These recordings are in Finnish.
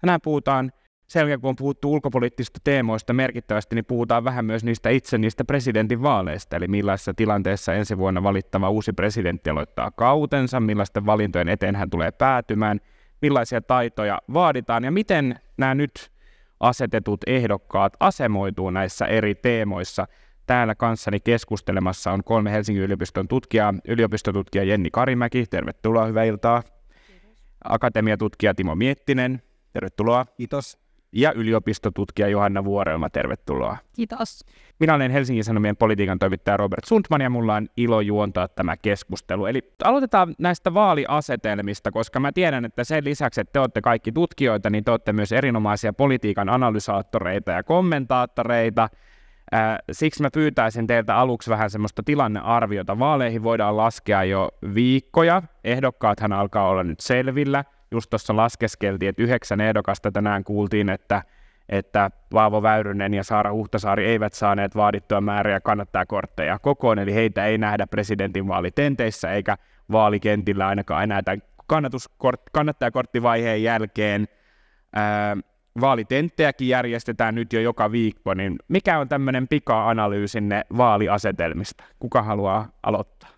Tänään puhutaan sen jälkeen, kun on puhuttu ulkopoliittisista teemoista merkittävästi, niin puhutaan vähän myös niistä itse niistä presidentin vaaleista, eli millaisessa tilanteessa ensi vuonna valittava uusi presidentti aloittaa kautensa, millaisten valintojen eteen hän tulee päätymään, millaisia taitoja vaaditaan ja miten nämä nyt asetetut ehdokkaat asemoituu näissä eri teemoissa. Täällä kanssani keskustelemassa on kolme Helsingin yliopiston tutkijaa, yliopistotutkija Jenni Karimäki, tervetuloa, hyvää iltaa. Akatemiatutkija Timo Miettinen, Tervetuloa. Kiitos. Ja yliopistotutkija Johanna Vuorelma, tervetuloa. Kiitos. Minä olen Helsingin Sanomien politiikan toimittaja Robert Sundman ja mulla on ilo juontaa tämä keskustelu. Eli aloitetaan näistä vaaliasetelmista, koska mä tiedän, että sen lisäksi, että te olette kaikki tutkijoita, niin te olette myös erinomaisia politiikan analysaattoreita ja kommentaattoreita. Siksi mä pyytäisin teiltä aluksi vähän semmoista tilannearviota. Vaaleihin voidaan laskea jo viikkoja. Ehdokkaathan alkaa olla nyt selvillä – just tuossa laskeskeltiin, että yhdeksän ehdokasta tänään kuultiin, että, että Vaavo Väyrynen ja Saara Huhtasaari eivät saaneet vaadittua määriä kannattaa kortteja kokoon, eli heitä ei nähdä presidentinvaalitenteissä eikä vaalikentillä ainakaan enää tämän kannatuskort, kannattajakorttivaiheen jälkeen. Ää, vaalitenttejäkin järjestetään nyt jo joka viikko, niin mikä on tämmöinen pika-analyysinne vaaliasetelmista? Kuka haluaa aloittaa?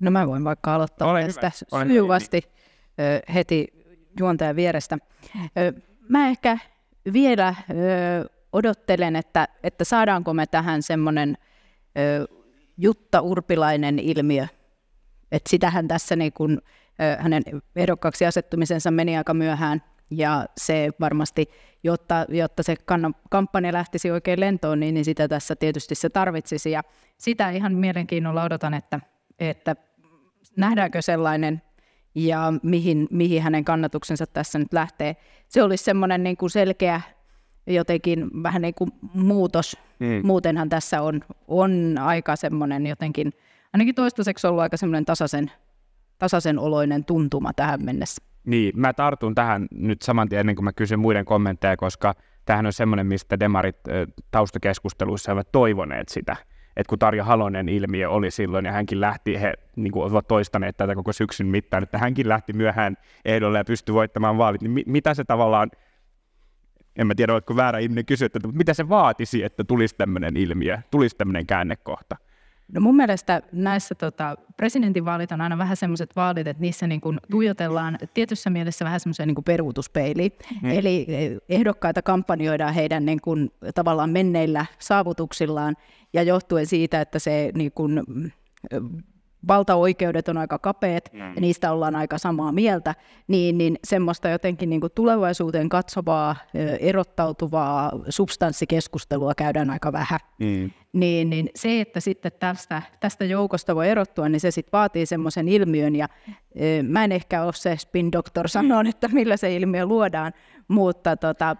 No mä voin vaikka aloittaa Olen tästä hyvä. sujuvasti. Olen heti juontajan vierestä. Mä ehkä vielä odottelen, että, että saadaanko me tähän semmoinen Jutta Urpilainen ilmiö. Että sitähän tässä niin kun, hänen ehdokkaaksi asettumisensa meni aika myöhään ja se varmasti, jotta, jotta se kampanja lähtisi oikein lentoon, niin, niin sitä tässä tietysti se tarvitsisi. Ja sitä ihan mielenkiinnolla odotan, että, että nähdäänkö sellainen ja mihin, mihin hänen kannatuksensa tässä nyt lähtee. Se olisi semmoinen niin kuin selkeä jotenkin vähän niin kuin muutos. Mm. Muutenhan tässä on, on aika semmoinen jotenkin, ainakin toistaiseksi ollut aika semmoinen tasaisen, tasaisen oloinen tuntuma tähän mennessä. Niin, mä tartun tähän nyt saman tien ennen kuin mä kysyn muiden kommentteja, koska tähän on semmoinen, mistä demarit taustakeskusteluissa ovat toivoneet sitä että kun Tarja Halonen ilmiö oli silloin ja hänkin lähti, he niin kuin ovat toistaneet tätä koko syksyn mittaan, että hänkin lähti myöhään ehdolle ja pystyi voittamaan vaalit, niin mi- mitä se tavallaan, en mä tiedä, oletko väärä ihminen kysyä, että mitä se vaatisi, että tulisi tämmöinen ilmiö, tulisi tämmöinen käännekohta? No mun mielestä näissä tota, presidentinvaalit on aina vähän semmoiset vaalit, että niissä niin kun tuijotellaan tietyssä mielessä vähän semmoiseen niin peruutuspeiliin. Mm. Eli e, ehdokkaita kampanjoidaan heidän niin kun, tavallaan menneillä saavutuksillaan ja johtuen siitä, että se niin kun, valtaoikeudet on aika kapeet mm. ja niistä ollaan aika samaa mieltä, niin, niin semmoista jotenkin niin kuin tulevaisuuteen katsovaa, erottautuvaa substanssikeskustelua käydään aika vähän. Mm. Niin, niin se, että sitten tästä, tästä joukosta voi erottua, niin se sitten vaatii semmoisen ilmiön ja e, mä en ehkä ole se spin doctor sanoon, että millä se ilmiö luodaan, mutta tota,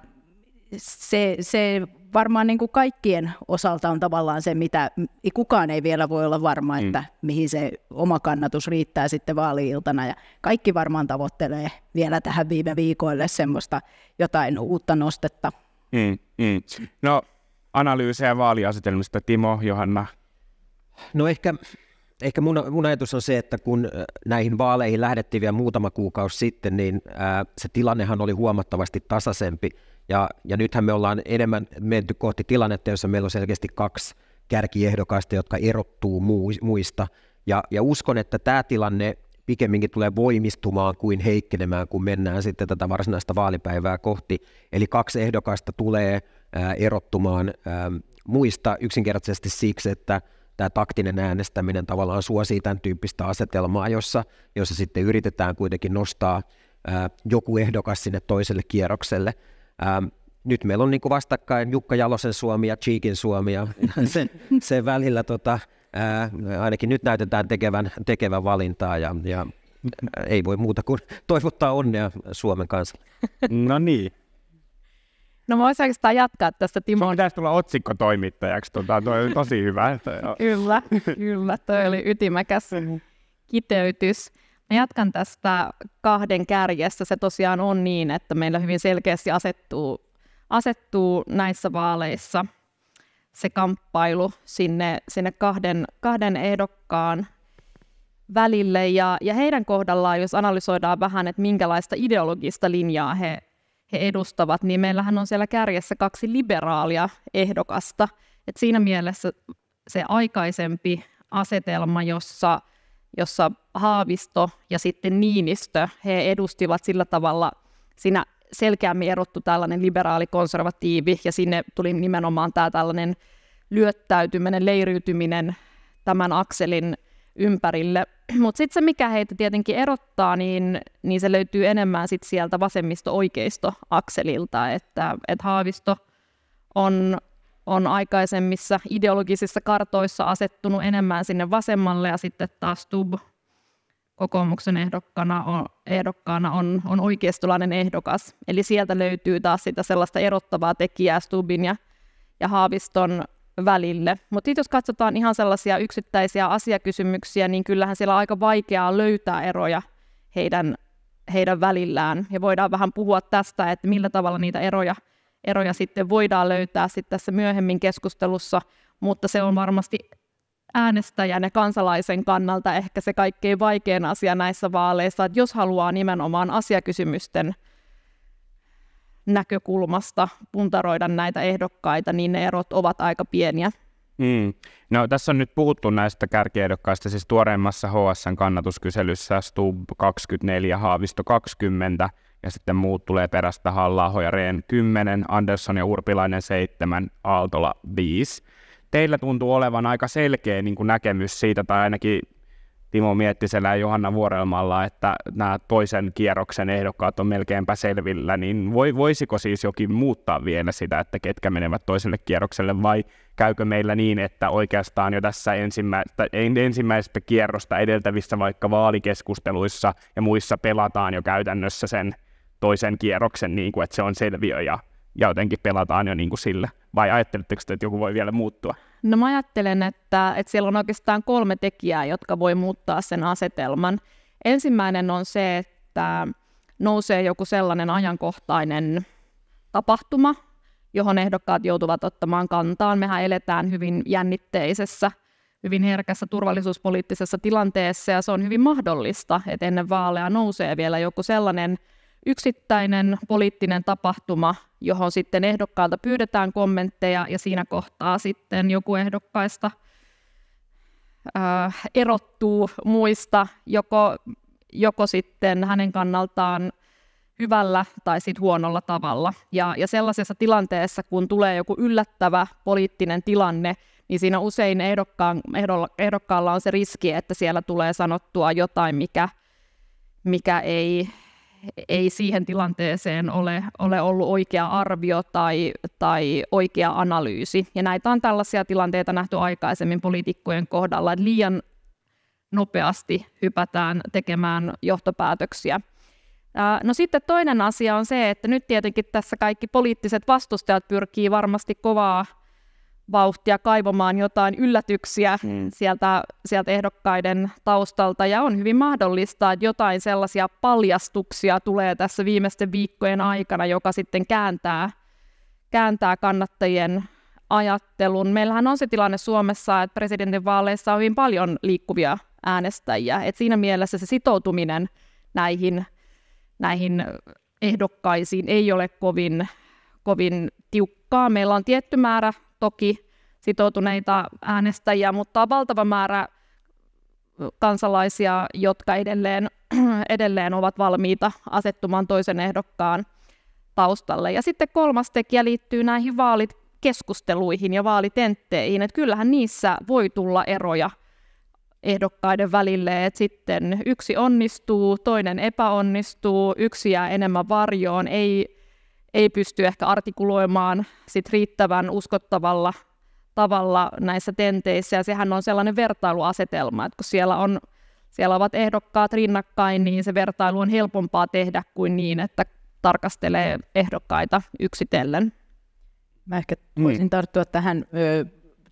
se, se varmaan niin kuin kaikkien osalta on tavallaan se, mitä kukaan ei vielä voi olla varma, mm. että mihin se oma kannatus riittää sitten vaaliiltana. Ja kaikki varmaan tavoittelee vielä tähän viime viikoille semmoista jotain uutta nostetta. Mm, mm. No, analyysejä vaaliasetelmista, Timo, Johanna. No ehkä ehkä mun, mun ajatus on se, että kun äh, näihin vaaleihin lähdettiin vielä muutama kuukausi sitten, niin ää, äh, se tilannehan oli huomattavasti tasaisempi. Ja, ja nythän me ollaan enemmän menty kohti tilannetta, jossa meillä on selkeästi kaksi kärkiehdokasta, jotka erottuu muista. Ja, ja uskon, että tämä tilanne pikemminkin tulee voimistumaan kuin heikkenemään, kun mennään sitten tätä varsinaista vaalipäivää kohti. Eli kaksi ehdokasta tulee ää, äh, erottumaan ää, ähm, muista yksinkertaisesti siksi, että – tämä taktinen äänestäminen tavallaan suosii tämän tyyppistä asetelmaa, jossa, jossa sitten yritetään kuitenkin nostaa ää, joku ehdokas sinne toiselle kierrokselle. Ää, nyt meillä on niin kuin vastakkain Jukka Jalosen Suomi ja Cheekin Suomi ja sen, sen välillä tota, ää, ainakin nyt näytetään tekevän, tekevän valintaa ja, ja ei voi muuta kuin toivottaa onnea Suomen kanssa. No niin, No mä voisin oikeastaan jatkaa tästä Timo. Sun pitäisi tulla otsikkotoimittajaksi, tuota, toi on tosi hyvä. kyllä, kyllä, toi oli ytimäkäs kiteytys. Mä jatkan tästä kahden kärjessä. Se tosiaan on niin, että meillä hyvin selkeästi asettuu, asettuu näissä vaaleissa se kamppailu sinne, sinne kahden, kahden ehdokkaan välille. Ja, ja heidän kohdallaan, jos analysoidaan vähän, että minkälaista ideologista linjaa he he edustavat, niin meillähän on siellä kärjessä kaksi liberaalia ehdokasta. Et siinä mielessä se aikaisempi asetelma, jossa, jossa Haavisto ja sitten Niinistö, he edustivat sillä tavalla, siinä selkeämmin erottu tällainen liberaali-konservatiivi, ja sinne tuli nimenomaan tämä tällainen lyöttäytyminen, leiriytyminen tämän akselin ympärille. Mutta sitten se, mikä heitä tietenkin erottaa, niin, niin se löytyy enemmän sit sieltä vasemmisto-oikeisto-akselilta, että et Haavisto on, on aikaisemmissa ideologisissa kartoissa asettunut enemmän sinne vasemmalle ja sitten taas Tub kokoomuksen ehdokkaana on, ehdokkaana on, on oikeistolainen ehdokas. Eli sieltä löytyy taas sitä sellaista erottavaa tekijää Stubin ja, ja Haaviston välille. Mutta sitten jos katsotaan ihan sellaisia yksittäisiä asiakysymyksiä, niin kyllähän siellä on aika vaikeaa löytää eroja heidän, heidän välillään. Ja voidaan vähän puhua tästä, että millä tavalla niitä eroja, eroja sitten voidaan löytää sitten tässä myöhemmin keskustelussa, mutta se on varmasti äänestäjän ja kansalaisen kannalta ehkä se kaikkein vaikein asia näissä vaaleissa, että jos haluaa nimenomaan asiakysymysten näkökulmasta puntaroida näitä ehdokkaita, niin ne erot ovat aika pieniä. Mm. No, tässä on nyt puhuttu näistä kärkiehdokkaista, siis tuoreimmassa HSN kannatuskyselyssä Stub 24, Haavisto 20 ja sitten muut tulee perästä halla ja Rehn 10, Andersson ja Urpilainen 7, Aaltola 5. Teillä tuntuu olevan aika selkeä niin kuin näkemys siitä, tai ainakin Timo Miettisellä ja Johanna Vuorelmalla, että nämä toisen kierroksen ehdokkaat on melkeinpä selvillä, niin voi, voisiko siis jokin muuttaa vielä sitä, että ketkä menevät toiselle kierrokselle vai käykö meillä niin, että oikeastaan jo tässä ensimmäistä, kierrosta edeltävissä vaikka vaalikeskusteluissa ja muissa pelataan jo käytännössä sen toisen kierroksen, niin kuin, että se on selviö ja ja jotenkin pelataan jo niin kuin sille, Vai ajatteletteko te, että joku voi vielä muuttua? No mä ajattelen, että, että siellä on oikeastaan kolme tekijää, jotka voi muuttaa sen asetelman. Ensimmäinen on se, että nousee joku sellainen ajankohtainen tapahtuma, johon ehdokkaat joutuvat ottamaan kantaan. Mehän eletään hyvin jännitteisessä, hyvin herkässä turvallisuuspoliittisessa tilanteessa ja se on hyvin mahdollista, että ennen vaaleja nousee vielä joku sellainen – yksittäinen poliittinen tapahtuma, johon sitten ehdokkaalta pyydetään kommentteja ja siinä kohtaa sitten joku ehdokkaista äh, erottuu muista joko, joko sitten hänen kannaltaan hyvällä tai sitten huonolla tavalla. Ja, ja sellaisessa tilanteessa, kun tulee joku yllättävä poliittinen tilanne, niin siinä usein ehdokkaan, ehdolla, ehdokkaalla on se riski, että siellä tulee sanottua jotain, mikä, mikä ei ei siihen tilanteeseen ole, ole ollut oikea arvio tai, tai oikea analyysi. Ja näitä on tällaisia tilanteita nähty aikaisemmin poliitikkojen kohdalla, että liian nopeasti hypätään tekemään johtopäätöksiä. No sitten toinen asia on se, että nyt tietenkin tässä kaikki poliittiset vastustajat pyrkii varmasti kovaa vauhtia kaivomaan jotain yllätyksiä mm. sieltä, sieltä ehdokkaiden taustalta. Ja on hyvin mahdollista, että jotain sellaisia paljastuksia tulee tässä viimeisten viikkojen aikana, joka sitten kääntää, kääntää kannattajien ajattelun. Meillähän on se tilanne Suomessa, että vaaleissa on hyvin paljon liikkuvia äänestäjiä. Et siinä mielessä se sitoutuminen näihin, näihin ehdokkaisiin ei ole kovin, kovin tiukkaa. Meillä on tietty määrä toki sitoutuneita äänestäjiä, mutta on valtava määrä kansalaisia, jotka edelleen, edelleen ovat valmiita asettumaan toisen ehdokkaan taustalle. Ja sitten kolmas tekijä liittyy näihin vaalikeskusteluihin ja vaalitentteihin, että kyllähän niissä voi tulla eroja ehdokkaiden välille, että sitten yksi onnistuu, toinen epäonnistuu, yksi jää enemmän varjoon, ei ei pysty ehkä artikuloimaan sit riittävän uskottavalla tavalla näissä tenteissä. Ja sehän on sellainen vertailuasetelma, että kun siellä, on, siellä ovat ehdokkaat rinnakkain, niin se vertailu on helpompaa tehdä kuin niin, että tarkastelee ehdokkaita yksitellen. Mä ehkä voisin mm. tarttua tähän ö,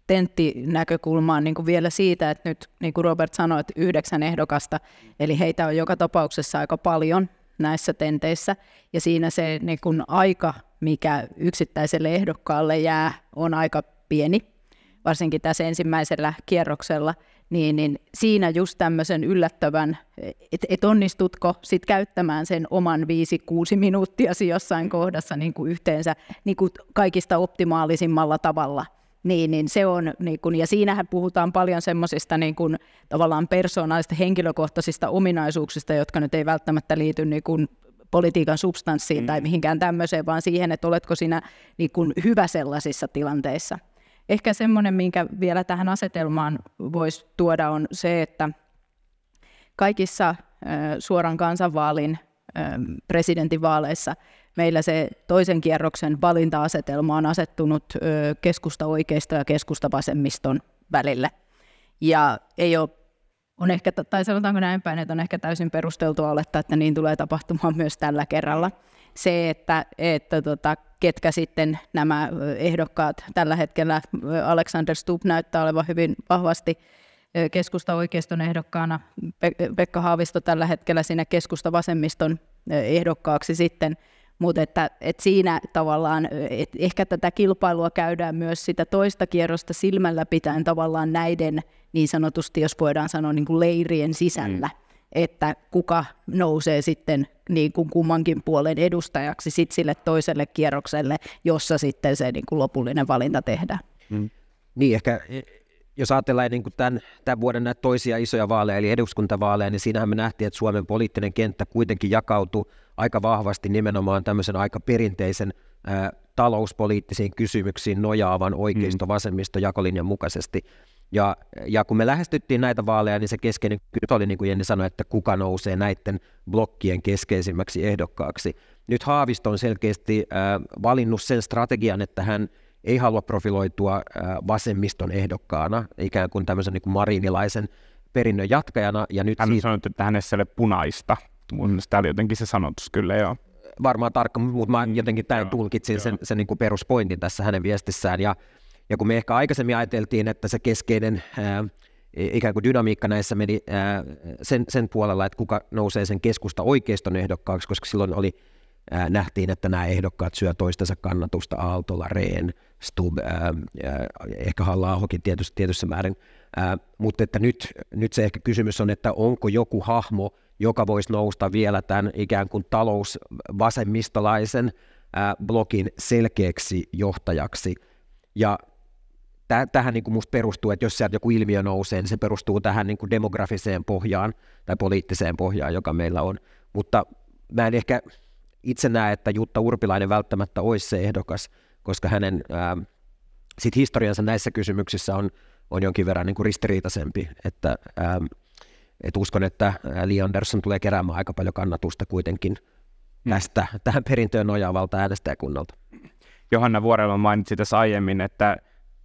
tenttinäkökulmaan niin kuin vielä siitä, että nyt niin kuin Robert sanoi, että yhdeksän ehdokasta, eli heitä on joka tapauksessa aika paljon, näissä tenteissä. Ja siinä se niin kun aika, mikä yksittäiselle ehdokkaalle jää, on aika pieni, varsinkin tässä ensimmäisellä kierroksella. Niin, niin siinä just tämmöisen yllättävän, että et onnistutko sit käyttämään sen oman 5-6 minuuttiasi jossain kohdassa niin kuin yhteensä niin kuin kaikista optimaalisimmalla tavalla – niin, niin se on, niin kun, ja siinähän puhutaan paljon semmoisista niin kun, tavallaan persoonallisista henkilökohtaisista ominaisuuksista, jotka nyt ei välttämättä liity niin kun, politiikan substanssiin mm. tai mihinkään tämmöiseen, vaan siihen, että oletko sinä niin kun, hyvä sellaisissa tilanteissa. Ehkä semmoinen, minkä vielä tähän asetelmaan voisi tuoda, on se, että kaikissa äh, suoran kansanvaalin Ähm, presidentinvaaleissa meillä se toisen kierroksen valinta-asetelma on asettunut keskusta oikeista ja keskusta vasemmiston välille. Ja ei ole, on ehkä, tai sanotaanko näin päin, että on ehkä täysin perusteltua olettaa, että niin tulee tapahtumaan myös tällä kerralla. Se, että, että tota, ketkä sitten nämä ehdokkaat tällä hetkellä, Alexander Stubb näyttää olevan hyvin vahvasti keskusta oikeiston ehdokkaana Pekka Haavisto tällä hetkellä siinä keskusta vasemmiston ehdokkaaksi sitten. Mutta että, että siinä tavallaan, että ehkä tätä kilpailua käydään myös sitä toista kierrosta silmällä pitäen tavallaan näiden niin sanotusti, jos voidaan sanoa niin kuin leirien sisällä, mm. että kuka nousee sitten niin kuin kummankin puolen edustajaksi sit sille toiselle kierrokselle, jossa sitten se niin kuin lopullinen valinta tehdään. Mm. Niin, ehkä jos ajatellaan niin kuin tämän, tämän vuoden näitä toisia isoja vaaleja, eli eduskuntavaaleja, niin siinähän me nähtiin, että Suomen poliittinen kenttä kuitenkin jakautuu aika vahvasti nimenomaan tämmöisen aika perinteisen ää, talouspoliittisiin kysymyksiin nojaavan oikeisto-vasemmisto-jakolinjan mukaisesti. Ja, ja kun me lähestyttiin näitä vaaleja, niin se keskeinen kysymys oli, niin kuin Jenni sanoi, että kuka nousee näiden blokkien keskeisimmäksi ehdokkaaksi. Nyt Haavisto on selkeästi äh, valinnut sen strategian, että hän – ei halua profiloitua vasemmiston ehdokkaana, ikään kuin tämmöisen niin kuin marinilaisen perinnön jatkajana. Ja nyt Hän siitä... sanoi, että hänessä ei ole punaista. Mun tämä oli jotenkin se sanotus, kyllä joo. Varmaan tarkka, mutta mä mm, jotenkin tämän joo, tulkitsin joo. sen, sen niin kuin peruspointin tässä hänen viestissään. Ja, ja kun me ehkä aikaisemmin ajateltiin, että se keskeinen ää, ikään kuin dynamiikka näissä meni ää, sen, sen puolella, että kuka nousee sen keskusta oikeiston ehdokkaaksi, koska silloin oli Äh, nähtiin, että nämä ehdokkaat syö toistensa kannatusta Aaltola, reen, Stub, ää, äh, äh, ehkä halla tietysti tietyssä määrin. Ää, mutta että nyt, nyt se ehkä kysymys on, että onko joku hahmo, joka voisi nousta vielä tämän ikään kuin talousvasemmistolaisen ää, blogin selkeäksi johtajaksi. Ja täh, tähän niin kuin musta perustuu, että jos sieltä joku ilmiö nousee, niin se perustuu tähän niin kuin demografiseen pohjaan tai poliittiseen pohjaan, joka meillä on. Mutta mä en ehkä, itse näe, että Jutta Urpilainen välttämättä olisi se ehdokas, koska hänen ää, sit historiansa näissä kysymyksissä on, on jonkin verran niin kuin ristiriitaisempi, että ää, et uskon, että Li Andersson tulee keräämään aika paljon kannatusta kuitenkin mm. tästä, mm. tähän perintöön nojaavalta äänestäjäkunnalta. Johanna Vuorella mainitsi tässä aiemmin, että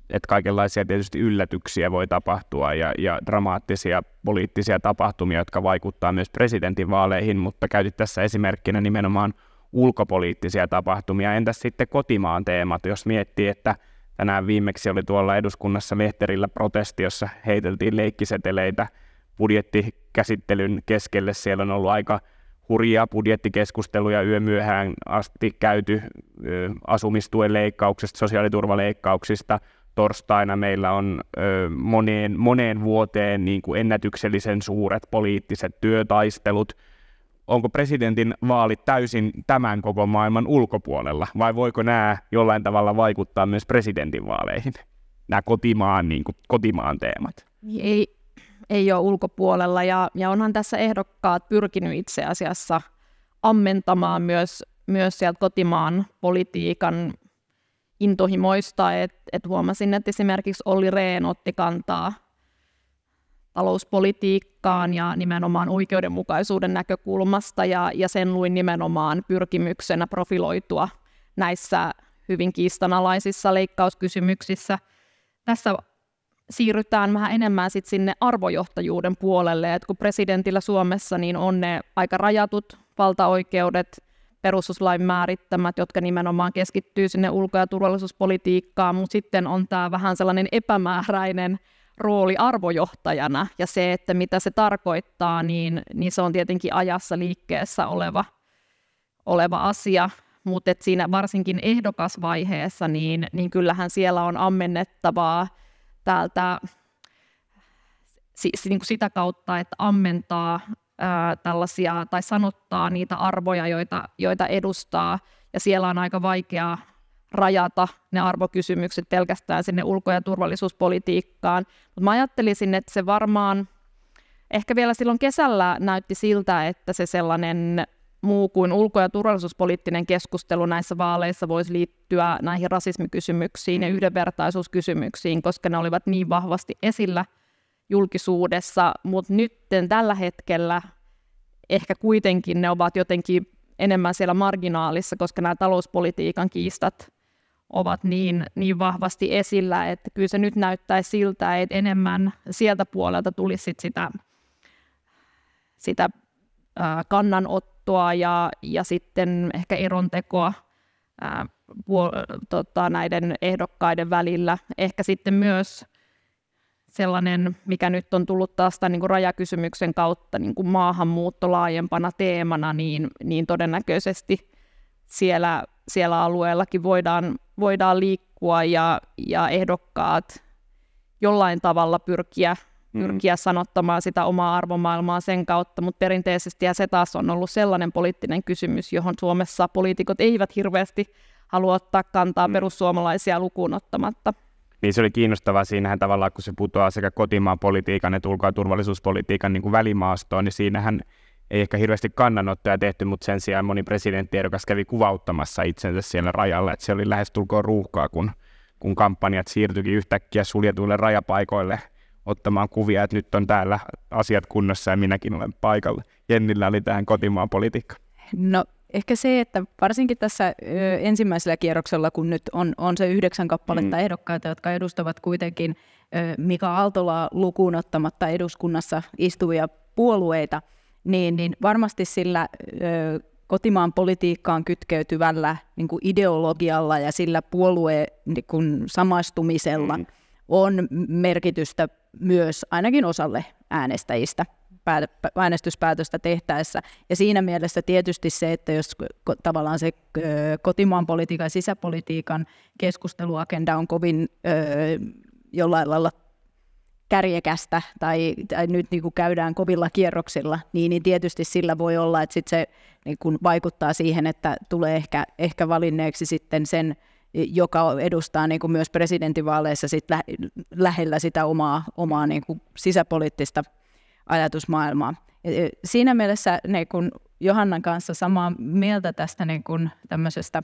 että kaikenlaisia tietysti yllätyksiä voi tapahtua ja, ja dramaattisia poliittisia tapahtumia, jotka vaikuttaa myös presidentinvaaleihin, mutta käytit tässä esimerkkinä nimenomaan ulkopoliittisia tapahtumia. Entäs sitten kotimaan teemat, jos miettii, että tänään viimeksi oli tuolla eduskunnassa Lehterillä protesti, jossa heiteltiin leikkiseteleitä budjettikäsittelyn keskelle. Siellä on ollut aika hurjia budjettikeskusteluja yömyöhään asti käyty asumistuen leikkauksesta, sosiaaliturvaleikkauksista, torstaina meillä on ö, moneen, moneen vuoteen niin kuin ennätyksellisen suuret poliittiset työtaistelut. Onko presidentin vaalit täysin tämän koko maailman ulkopuolella, vai voiko nämä jollain tavalla vaikuttaa myös presidentin vaaleihin? Nämä kotimaan, niin kuin, kotimaan teemat. Niin, ei, ei ole ulkopuolella, ja, ja onhan tässä ehdokkaat pyrkinyt itse asiassa ammentamaan myös, myös sieltä kotimaan politiikan intohimoista, että et huomasin, että esimerkiksi Olli Rehn otti kantaa talouspolitiikkaan ja nimenomaan oikeudenmukaisuuden näkökulmasta ja, ja sen luin nimenomaan pyrkimyksenä profiloitua näissä hyvin kiistanalaisissa leikkauskysymyksissä. Tässä siirrytään vähän enemmän sit sinne arvojohtajuuden puolelle, että kun presidentillä Suomessa niin on ne aika rajatut valtaoikeudet perustuslain määrittämät, jotka nimenomaan keskittyy sinne ulko- ja turvallisuuspolitiikkaan, mutta sitten on tämä vähän sellainen epämääräinen rooli arvojohtajana ja se, että mitä se tarkoittaa, niin, niin se on tietenkin ajassa liikkeessä oleva, oleva asia, mutta siinä varsinkin ehdokasvaiheessa, niin, niin kyllähän siellä on ammennettavaa täältä siis, niin kuin sitä kautta, että ammentaa ää, tällaisia tai sanottaa niitä arvoja, joita, joita edustaa. Ja siellä on aika vaikeaa rajata ne arvokysymykset pelkästään sinne ulko- ja turvallisuuspolitiikkaan. Mutta mä ajattelisin, että se varmaan, ehkä vielä silloin kesällä näytti siltä, että se sellainen muu kuin ulko- ja turvallisuuspoliittinen keskustelu näissä vaaleissa voisi liittyä näihin rasismikysymyksiin ja yhdenvertaisuuskysymyksiin, koska ne olivat niin vahvasti esillä – julkisuudessa, mutta nyt tällä hetkellä ehkä kuitenkin ne ovat jotenkin enemmän siellä marginaalissa, koska nämä talouspolitiikan kiistat ovat niin, niin vahvasti esillä, että kyllä se nyt näyttää siltä, että enemmän sieltä puolelta tulisi sit sitä, sitä kannanottoa ja, ja sitten ehkä erontekoa ää, puol- tota, näiden ehdokkaiden välillä. Ehkä sitten myös sellainen, mikä nyt on tullut taas tämän niin kuin rajakysymyksen kautta niin kuin maahanmuutto laajempana teemana, niin, niin todennäköisesti siellä, siellä alueellakin voidaan, voidaan liikkua ja, ja ehdokkaat jollain tavalla pyrkiä, mm. pyrkiä mm. sanottamaan sitä omaa arvomaailmaa sen kautta, mutta perinteisesti ja se taas on ollut sellainen poliittinen kysymys, johon Suomessa poliitikot eivät hirveästi halua ottaa kantaa mm. perussuomalaisia lukuun ottamatta niin se oli kiinnostavaa siinähän tavallaan, kun se putoaa sekä kotimaan politiikan että ulko- ja turvallisuuspolitiikan niin kuin välimaastoon, niin siinähän ei ehkä hirveästi kannanottoja tehty, mutta sen sijaan moni presidenttiehdokas kävi kuvauttamassa itsensä siellä rajalla, että se oli lähestulkoon ruuhkaa, kun, kun kampanjat siirtyikin yhtäkkiä suljetuille rajapaikoille ottamaan kuvia, että nyt on täällä asiat kunnossa ja minäkin olen paikalla. Jennillä oli tähän kotimaan politiikka. No ehkä se, että varsinkin tässä mm. ensimmäisellä kierroksella, kun nyt on, on se yhdeksän kappaletta mm. ehdokkaita, jotka edustavat kuitenkin Mika Aaltolaa lukuun ottamatta eduskunnassa istuvia puolueita, niin, niin varmasti sillä ö, kotimaan politiikkaan kytkeytyvällä niin kuin ideologialla ja sillä puolueen niin samaistumisella mm. on merkitystä myös ainakin osalle äänestäjistä äänestyspäätöstä tehtäessä. Ja siinä mielessä tietysti se, että jos tavallaan se kotimaan politiikan ja sisäpolitiikan keskusteluagenda on kovin jollain lailla kärjekästä tai, tai nyt niin kuin käydään kovilla kierroksilla, niin, niin tietysti sillä voi olla, että sit se niin kuin vaikuttaa siihen, että tulee ehkä, ehkä valinneeksi sitten sen, joka edustaa niin kuin myös presidentinvaaleissa sit lä- lähellä sitä omaa, omaa niin kuin sisäpoliittista ajatusmaailmaa. Ja siinä mielessä niin kun Johannan kanssa samaa mieltä tästä niin kun tämmöisestä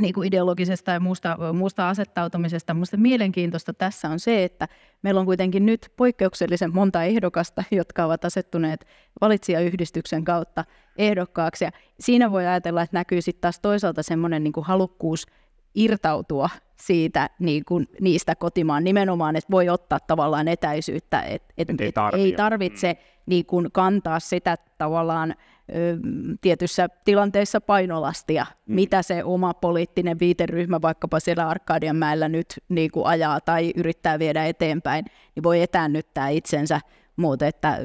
niin kuin ideologisesta ja muusta, muusta asettautumisesta. Minusta mielenkiintoista tässä on se, että meillä on kuitenkin nyt poikkeuksellisen monta ehdokasta, jotka ovat asettuneet valitsijayhdistyksen kautta ehdokkaaksi. Ja siinä voi ajatella, että näkyy sitten taas toisaalta semmoinen niin kuin halukkuus irtautua siitä, niin kuin, niistä kotimaan nimenomaan, että voi ottaa tavallaan etäisyyttä, että et, et, ei, tarvitse. ei tarvitse mm. niin kuin, kantaa sitä tavallaan ö, tietyssä tilanteessa painolastia, mm. mitä se oma poliittinen viiteryhmä vaikkapa siellä Arkadianmäellä nyt niin kuin, ajaa tai yrittää viedä eteenpäin, niin voi etäännyttää itsensä muuta, että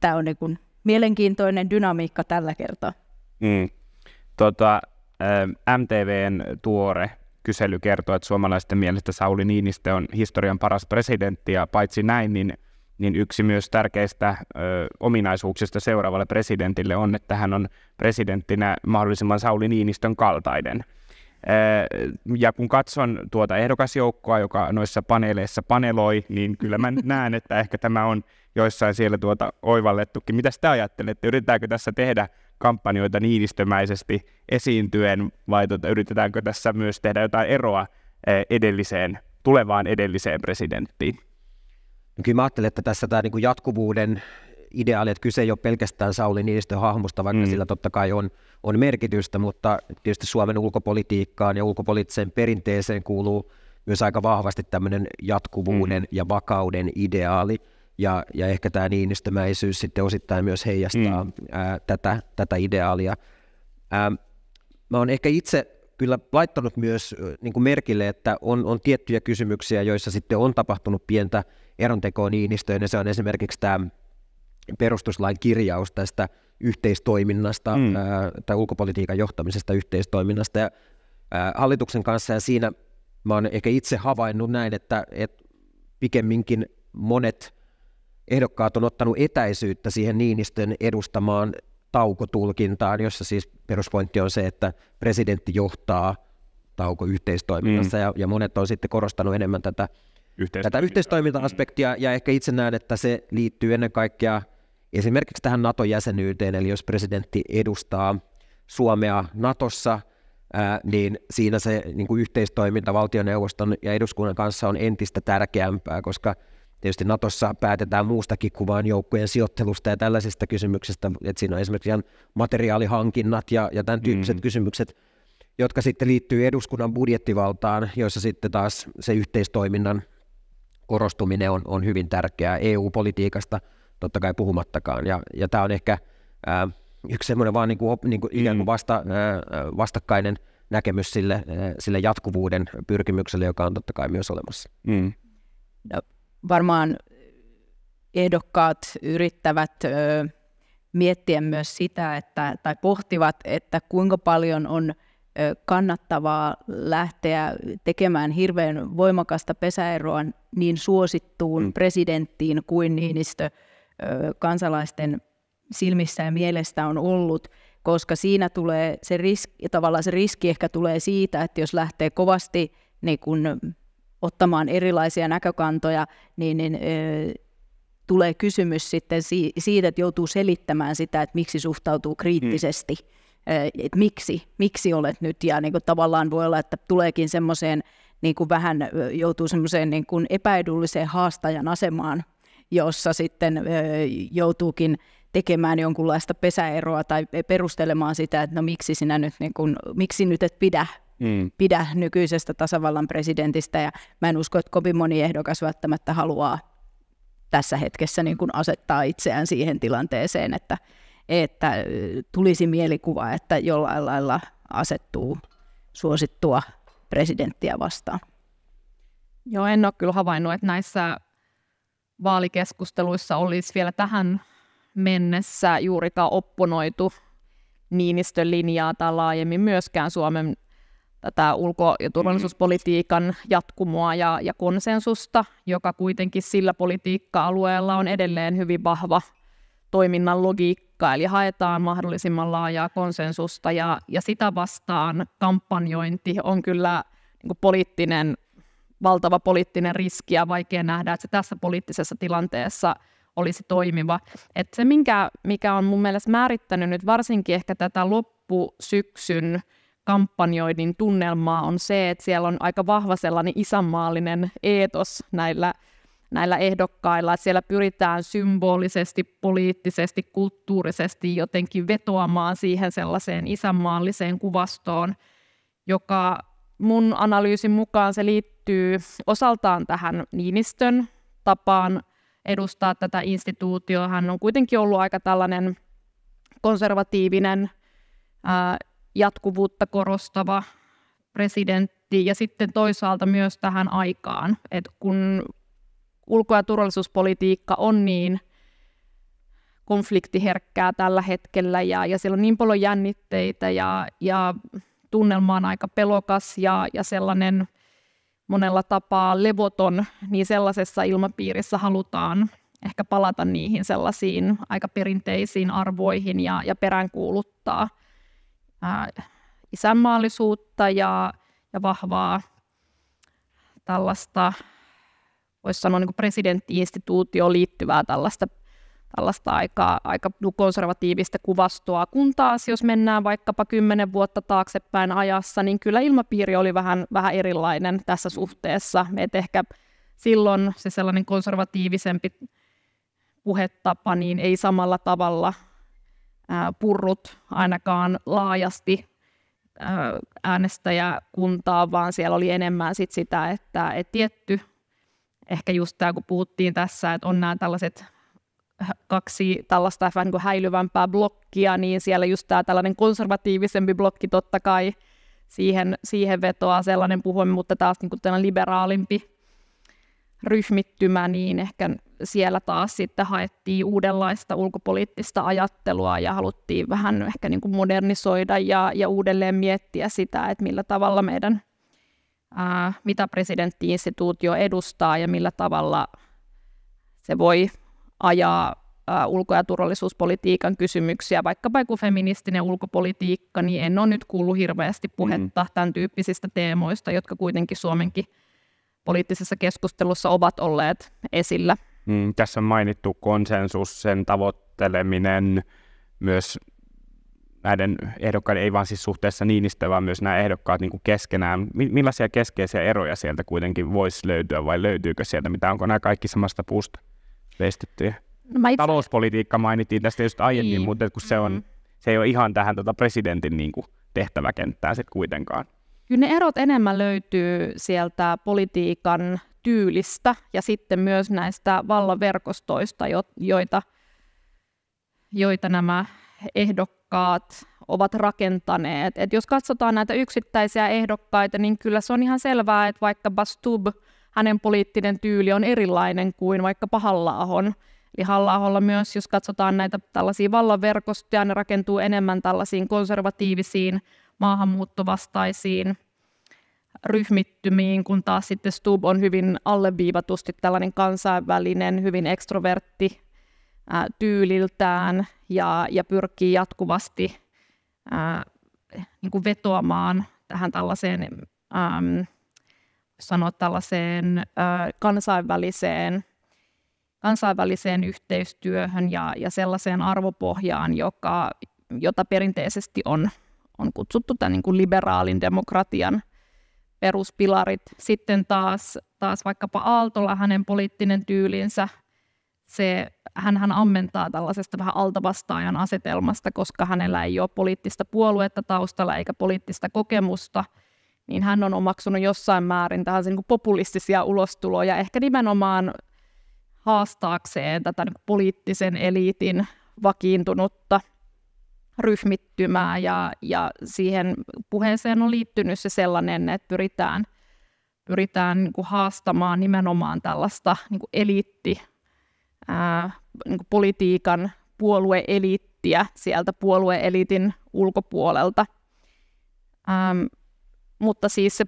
tämä on niin kuin, mielenkiintoinen dynamiikka tällä kertaa. Mm. Tota, MTVn tuore kysely kertoo, että suomalaisten mielestä Sauli Niinistö on historian paras presidentti ja paitsi näin, niin, niin yksi myös tärkeistä ö, ominaisuuksista seuraavalle presidentille on, että hän on presidenttinä mahdollisimman Sauli Niinistön kaltainen. Ja kun katson tuota ehdokasjoukkoa, joka noissa paneeleissa paneloi, niin kyllä mä näen, että ehkä tämä on joissain siellä tuota oivallettukin. Mitä te ajattelette, yritetäänkö tässä tehdä kampanjoita niinistömäisesti esiintyen, vai tuota, yritetäänkö tässä myös tehdä jotain eroa eh, edelliseen, tulevaan edelliseen presidenttiin? No kyllä mä ajattelen, että tässä tämä niin jatkuvuuden ideaali, että kyse ei ole pelkästään Sauli Niinistön hahmosta, vaikka mm. sillä totta kai on, on merkitystä, mutta tietysti Suomen ulkopolitiikkaan ja ulkopoliittiseen perinteeseen kuuluu myös aika vahvasti tämmöinen jatkuvuuden mm. ja vakauden ideaali. Ja, ja ehkä tämä niinistömäisyys sitten osittain myös heijastaa mm. ää, tätä, tätä ideaalia. Ää, mä oon ehkä itse kyllä laittanut myös niin kuin merkille, että on, on tiettyjä kysymyksiä, joissa sitten on tapahtunut pientä erontekoa Niinistöön, ja se on esimerkiksi tämä perustuslain kirjaus tästä yhteistoiminnasta mm. ää, tai ulkopolitiikan johtamisesta yhteistoiminnasta ja, ää, hallituksen kanssa, ja siinä mä oon ehkä itse havainnut näin, että et pikemminkin monet ehdokkaat on ottanut etäisyyttä siihen Niinistön edustamaan taukotulkintaan, jossa siis peruspointti on se, että presidentti johtaa tauko yhteistoiminnassa mm. ja, ja monet on sitten korostanut enemmän tätä, tätä yhteistoiminta-aspektia mm. ja ehkä itse näen, että se liittyy ennen kaikkea esimerkiksi tähän NATO-jäsenyyteen, eli jos presidentti edustaa Suomea Natossa, ää, niin siinä se niin kuin yhteistoiminta valtioneuvoston ja eduskunnan kanssa on entistä tärkeämpää, koska – Tietysti Natossa päätetään muustakin kuin vain joukkojen sijoittelusta ja tällaisista kysymyksistä, että siinä on esimerkiksi ihan materiaalihankinnat ja, ja tämän tyyppiset mm. kysymykset, jotka sitten liittyy eduskunnan budjettivaltaan, joissa sitten taas se yhteistoiminnan korostuminen on, on hyvin tärkeää EU-politiikasta, totta kai puhumattakaan. Ja, ja tämä on ehkä ää, yksi semmoinen vaan niin kuin, niin kuin, ikään kuin mm. vasta, ää, vastakkainen näkemys sille, ää, sille jatkuvuuden pyrkimykselle, joka on totta kai myös olemassa. Mm. No varmaan ehdokkaat yrittävät ö, miettiä myös sitä, että, tai pohtivat, että kuinka paljon on kannattavaa lähteä tekemään hirveän voimakasta pesäeroa niin suosittuun mm. presidenttiin kuin Niinistö kansalaisten silmissä ja mielestä on ollut, koska siinä tulee se riski, tavallaan se riski ehkä tulee siitä, että jos lähtee kovasti niin kun ottamaan erilaisia näkökantoja, niin, niin ö, tulee kysymys sitten si- siitä, että joutuu selittämään sitä, että miksi suhtautuu kriittisesti, hmm. että miksi, miksi olet nyt, ja niin kuin tavallaan voi olla, että tuleekin semmoiseen niin kuin vähän joutuu semmoiseen niin kuin epäedulliseen haastajan asemaan, jossa sitten ö, joutuukin tekemään jonkunlaista pesäeroa tai perustelemaan sitä, että no miksi sinä nyt, niin kuin, miksi nyt et pidä mm. pidä nykyisestä tasavallan presidentistä ja mä en usko, että kovin moni ehdokas välttämättä haluaa tässä hetkessä niin kuin asettaa itseään siihen tilanteeseen, että, että tulisi mielikuva, että jollain lailla asettuu suosittua presidenttiä vastaan. Joo, en ole kyllä havainnut, että näissä vaalikeskusteluissa olisi vielä tähän mennessä juurikaan opponoitu Niinistön linjaa tai laajemmin myöskään Suomen tätä ulko- ja mhm. turvallisuuspolitiikan jatkumoa ja, ja konsensusta, joka kuitenkin sillä politiikka-alueella on edelleen hyvin vahva toiminnan logiikka, eli haetaan mahdollisimman laajaa konsensusta ja, ja sitä vastaan kampanjointi on kyllä niin poliittinen, valtava poliittinen riski ja vaikea nähdä, että se tässä poliittisessa tilanteessa olisi toimiva. Et se, minkä, mikä on mun mielestä määrittänyt nyt varsinkin ehkä tätä loppusyksyn kampanjoinnin tunnelmaa on se, että siellä on aika vahva sellainen isänmaallinen eetos näillä, näillä ehdokkailla, että siellä pyritään symbolisesti, poliittisesti, kulttuurisesti jotenkin vetoamaan siihen sellaiseen isänmaalliseen kuvastoon, joka mun analyysin mukaan se liittyy osaltaan tähän Niinistön tapaan edustaa tätä instituutioa. Hän on kuitenkin ollut aika tällainen konservatiivinen jatkuvuutta korostava presidentti ja sitten toisaalta myös tähän aikaan, että kun ulko- ja turvallisuuspolitiikka on niin konfliktiherkkää tällä hetkellä ja, ja siellä on niin paljon jännitteitä ja, ja tunnelma on aika pelokas ja, ja sellainen monella tapaa levoton, niin sellaisessa ilmapiirissä halutaan ehkä palata niihin sellaisiin aika perinteisiin arvoihin ja, ja peräänkuuluttaa – isänmaallisuutta ja, ja vahvaa tällaista, voisi sanoa niin presidenttiinstituutioon liittyvää tällaista, tällaista aika, aika niin konservatiivista kuvastoa, kun taas jos mennään vaikkapa kymmenen vuotta taaksepäin ajassa, niin kyllä ilmapiiri oli vähän, vähän erilainen tässä suhteessa. Et ehkä silloin se sellainen konservatiivisempi puhetapa niin ei samalla tavalla purrut ainakaan laajasti äänestäjäkuntaa, vaan siellä oli enemmän sit sitä, että et tietty, ehkä just tämä kun puhuttiin tässä, että on nämä tällaiset kaksi tällaista vähän niin häilyvämpää blokkia, niin siellä just tämä tällainen konservatiivisempi blokki totta kai siihen, siihen vetoaa sellainen puhumme, mutta taas niin kuin tällainen liberaalimpi ryhmittymä, niin ehkä siellä taas sitten haettiin uudenlaista ulkopoliittista ajattelua ja haluttiin vähän ehkä niin kuin modernisoida ja, ja uudelleen miettiä sitä, että millä tavalla meidän, ää, mitä presidenttiinstituutio edustaa ja millä tavalla se voi ajaa ää, ulko- ja turvallisuuspolitiikan kysymyksiä, vaikkapa joku feministinen ulkopolitiikka, niin en ole nyt kuullut hirveästi puhetta mm. tämän tyyppisistä teemoista, jotka kuitenkin Suomenkin – poliittisessa keskustelussa ovat olleet esillä. Mm, tässä on mainittu konsensus, sen tavoitteleminen, myös näiden ehdokkaiden, ei vain siis suhteessa Niinistö, vaan myös nämä ehdokkaat niin kuin keskenään. Millaisia keskeisiä eroja sieltä kuitenkin voisi löytyä vai löytyykö sieltä? Mitä onko nämä kaikki samasta puusta veistettyjä? No itse... Talouspolitiikka mainittiin tästä just aiemmin, niin. mutta kun se, on, mm-hmm. se ei ole ihan tähän tota presidentin niin kuin, tehtäväkenttään sitten kuitenkaan. Kyllä ne erot enemmän löytyy sieltä politiikan tyylistä ja sitten myös näistä vallanverkostoista, joita, joita nämä ehdokkaat ovat rakentaneet. Et jos katsotaan näitä yksittäisiä ehdokkaita, niin kyllä se on ihan selvää, että vaikka Bastub hänen poliittinen tyyli on erilainen kuin vaikka Pahallaahon. Eli halla myös, jos katsotaan näitä tällaisia vallanverkostoja, ne rakentuu enemmän tällaisiin konservatiivisiin maahanmuuttovastaisiin ryhmittymiin, kun taas sitten Stub on hyvin alleviivatusti tällainen kansainvälinen, hyvin ekstrovertti ää, tyyliltään ja, ja pyrkii jatkuvasti ää, niin kuin vetoamaan tähän tällaiseen, äm, sanoa tällaiseen ää, kansainväliseen, kansainväliseen yhteistyöhön ja, ja sellaiseen arvopohjaan, joka, jota perinteisesti on on kutsuttu tämän niin kuin liberaalin demokratian peruspilarit. Sitten taas, taas vaikkapa Aaltola, hänen poliittinen tyylinsä, se, hän ammentaa tällaisesta vähän altavastaajan asetelmasta, koska hänellä ei ole poliittista puoluetta taustalla eikä poliittista kokemusta, niin hän on omaksunut jossain määrin tähän niin populistisia ulostuloja, ehkä nimenomaan haastaakseen tätä niin poliittisen eliitin vakiintunutta ryhmittymää ja, ja siihen puheeseen on liittynyt se sellainen, että pyritään, pyritään niin kuin haastamaan nimenomaan tällaista niin kuin eliitti, ää, niin kuin politiikan puolueeliittiä sieltä puolueelitin ulkopuolelta. Ähm, mutta siis se,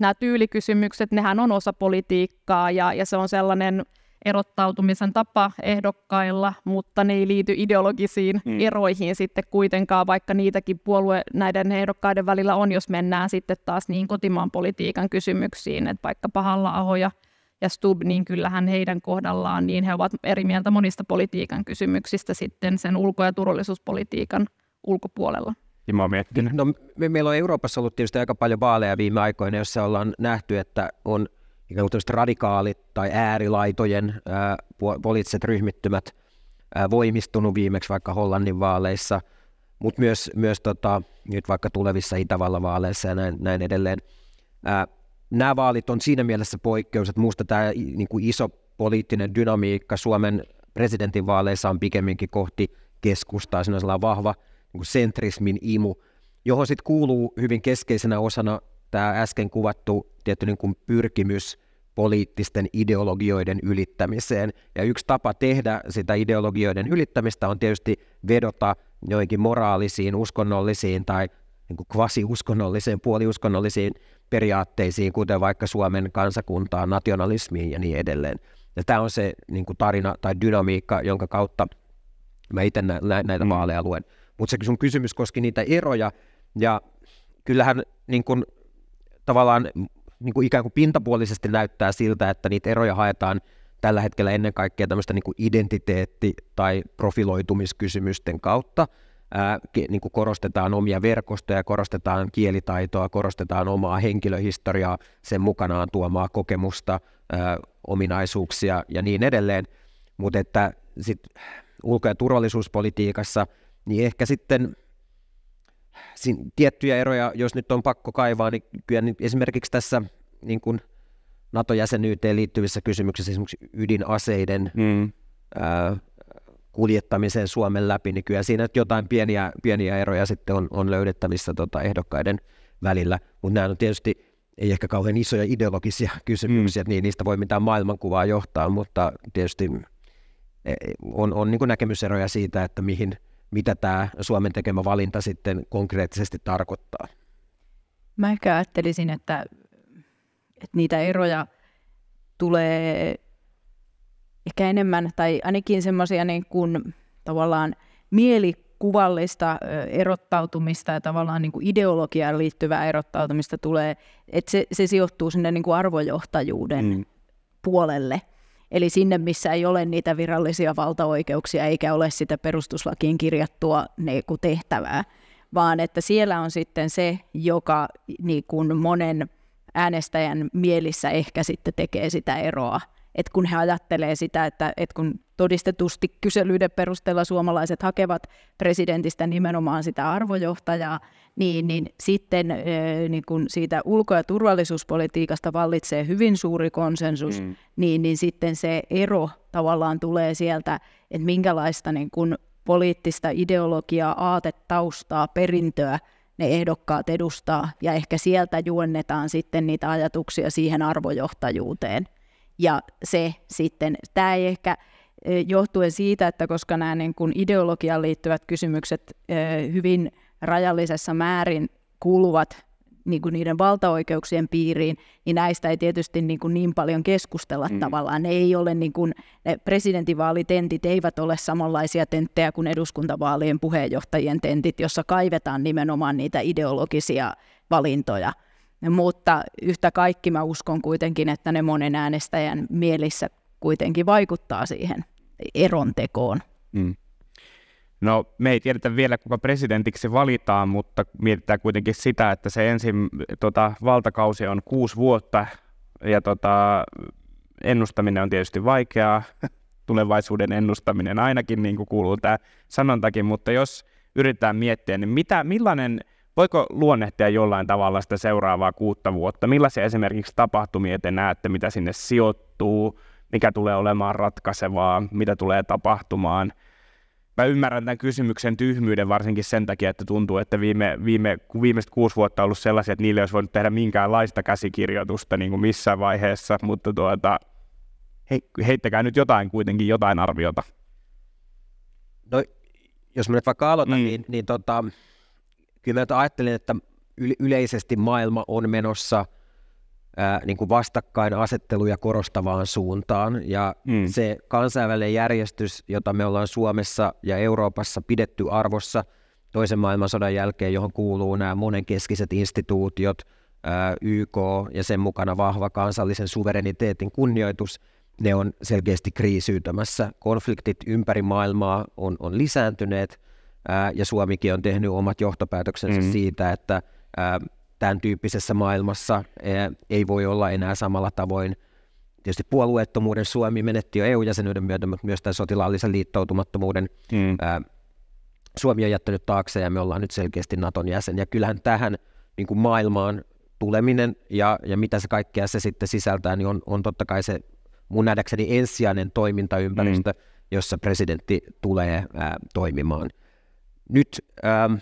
nämä tyylikysymykset, nehän on osa politiikkaa ja, ja se on sellainen erottautumisen tapa ehdokkailla, mutta ne ei liity ideologisiin mm. eroihin sitten kuitenkaan, vaikka niitäkin puolue näiden ehdokkaiden välillä on, jos mennään sitten taas niin kotimaan politiikan kysymyksiin, että vaikka pahalla ahoja ja Stub, niin kyllähän heidän kohdallaan niin he ovat eri mieltä monista politiikan kysymyksistä sitten sen ulko- ja turvallisuuspolitiikan ulkopuolella. Ja No, me, meillä on Euroopassa ollut tietysti aika paljon vaaleja viime aikoina, jossa ollaan nähty, että on ikään kuin radikaalit tai äärilaitojen ää, poliittiset ryhmittymät ää, voimistunut viimeksi vaikka Hollannin vaaleissa, mutta myös, myös tota, nyt vaikka tulevissa Itävallan vaaleissa ja näin, näin edelleen. nämä vaalit on siinä mielessä poikkeus, että muusta tämä niin kuin iso poliittinen dynamiikka Suomen presidentinvaaleissa on pikemminkin kohti keskustaa, siinä on sellainen vahva niin sentrismin imu, johon sitten kuuluu hyvin keskeisenä osana tämä äsken kuvattu tietty niin kuin pyrkimys poliittisten ideologioiden ylittämiseen. Ja yksi tapa tehdä sitä ideologioiden ylittämistä on tietysti vedota joihinkin moraalisiin, uskonnollisiin tai niin kuin kvasiuskonnolliseen, puoliuskonnollisiin periaatteisiin, kuten vaikka Suomen kansakuntaan, nationalismiin ja niin edelleen. Ja tämä on se niin kuin tarina tai dynamiikka, jonka kautta mä itse nä- näitä mm. vaaleja luen. Mutta se sun kysymys koski niitä eroja, ja kyllähän niin kuin tavallaan niin kuin ikään kuin pintapuolisesti näyttää siltä, että niitä eroja haetaan tällä hetkellä ennen kaikkea tämmöistä niin kuin identiteetti- tai profiloitumiskysymysten kautta. Ää, niin kuin korostetaan omia verkostoja, korostetaan kielitaitoa, korostetaan omaa henkilöhistoriaa, sen mukanaan tuomaa kokemusta, ää, ominaisuuksia ja niin edelleen. Mutta että sit ulko- ja turvallisuuspolitiikassa, niin ehkä sitten tiettyjä eroja, jos nyt on pakko kaivaa, niin kyllä niin esimerkiksi tässä niin kuin NATO-jäsenyyteen liittyvissä kysymyksissä, esimerkiksi ydinaseiden mm. ää, kuljettamiseen Suomen läpi, niin kyllä siinä jotain pieniä, pieniä eroja sitten on, on löydettävissä tota ehdokkaiden välillä, mutta nämä on tietysti ei ehkä kauhean isoja ideologisia kysymyksiä, mm. niin niistä voi mitään maailmankuvaa johtaa, mutta tietysti e, on, on niin näkemyseroja siitä, että mihin – mitä tämä Suomen tekemä valinta sitten konkreettisesti tarkoittaa? Mä ehkä ajattelisin, että, että niitä eroja tulee ehkä enemmän, tai ainakin semmoisia niin kuin tavallaan mielikuvallista erottautumista ja tavallaan niin kuin ideologiaan liittyvää erottautumista tulee, että se, se sijoittuu sinne niin kuin arvojohtajuuden mm. puolelle – Eli sinne, missä ei ole niitä virallisia valtaoikeuksia eikä ole sitä perustuslakiin kirjattua niin kuin tehtävää, vaan että siellä on sitten se, joka niin kuin monen äänestäjän mielissä ehkä sitten tekee sitä eroa – että kun he ajattelee sitä, että, että kun todistetusti kyselyiden perusteella suomalaiset hakevat presidentistä nimenomaan sitä arvojohtajaa, niin, niin sitten niin kun siitä ulko- ja turvallisuuspolitiikasta vallitsee hyvin suuri konsensus, mm. niin, niin sitten se ero tavallaan tulee sieltä, että minkälaista niin kun poliittista ideologiaa, aatetaustaa, perintöä ne ehdokkaat edustaa, ja ehkä sieltä juonnetaan sitten niitä ajatuksia siihen arvojohtajuuteen. Ja se sitten, tämä ei ehkä johtuen siitä, että koska nämä niin kuin ideologiaan liittyvät kysymykset hyvin rajallisessa määrin kuuluvat niin kuin niiden valtaoikeuksien piiriin, niin näistä ei tietysti niin, kuin niin paljon keskustella mm. tavallaan. Ne ei ole niin kuin, ne presidentinvaalitentit eivät ole samanlaisia tenttejä kuin eduskuntavaalien puheenjohtajien tentit, jossa kaivetaan nimenomaan niitä ideologisia valintoja – mutta yhtä kaikki mä uskon kuitenkin, että ne monen äänestäjän mielissä kuitenkin vaikuttaa siihen erontekoon. Mm. No me ei tiedetä vielä, kuka presidentiksi valitaan, mutta mietitään kuitenkin sitä, että se ensin tota, valtakausi on kuusi vuotta ja tota, ennustaminen on tietysti vaikeaa, tulevaisuuden ennustaminen ainakin niin kuin kuuluu tämä sanontakin, mutta jos yritetään miettiä, niin mitä, millainen – Voiko luonnehtia jollain tavalla sitä seuraavaa kuutta vuotta? Millaisia esimerkiksi tapahtumia te näette, mitä sinne sijoittuu, mikä tulee olemaan ratkaisevaa, mitä tulee tapahtumaan? Mä ymmärrän tämän kysymyksen tyhmyyden varsinkin sen takia, että tuntuu, että viime, viime, viimeiset kuusi vuotta on ollut sellaisia, että niille olisi voinut tehdä minkäänlaista käsikirjoitusta niin kuin missään vaiheessa, mutta tuota, he, heittäkää nyt jotain kuitenkin, jotain arviota. No, jos mä nyt vaikka aloitan, mm. niin, niin tota, kyllä mä ajattelen, että yleisesti maailma on menossa ää, niin kuin vastakkain asetteluja korostavaan suuntaan. Ja mm. se kansainvälinen järjestys, jota me ollaan Suomessa ja Euroopassa pidetty arvossa toisen maailmansodan jälkeen, johon kuuluu nämä monenkeskiset instituutiot, ää, YK ja sen mukana vahva kansallisen suvereniteetin kunnioitus, ne on selkeästi kriisiytymässä. Konfliktit ympäri maailmaa on, on lisääntyneet – ja Suomikin on tehnyt omat johtopäätöksensä mm siitä, että tämän tyyppisessä maailmassa ei voi olla enää samalla tavoin tietysti puolueettomuuden Suomi menetti jo EU-jäsenyyden myötä, mutta myös tämän sotilaallisen liittoutumattomuuden mm. Suomi on jättänyt taakse ja me ollaan nyt selkeästi Naton jäsen. Ja kyllähän tähän niin kuin maailmaan tuleminen ja, ja mitä se kaikkea se sitten sisältää, niin on, on totta kai se mun nähdäkseni ensisijainen toimintaympäristö, mm. jossa presidentti tulee ää, toimimaan. Nyt ähm,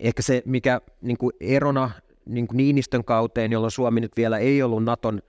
ehkä se, mikä niin kuin erona niin kuin Niinistön kauteen, jolloin Suomi nyt vielä ei ollut Naton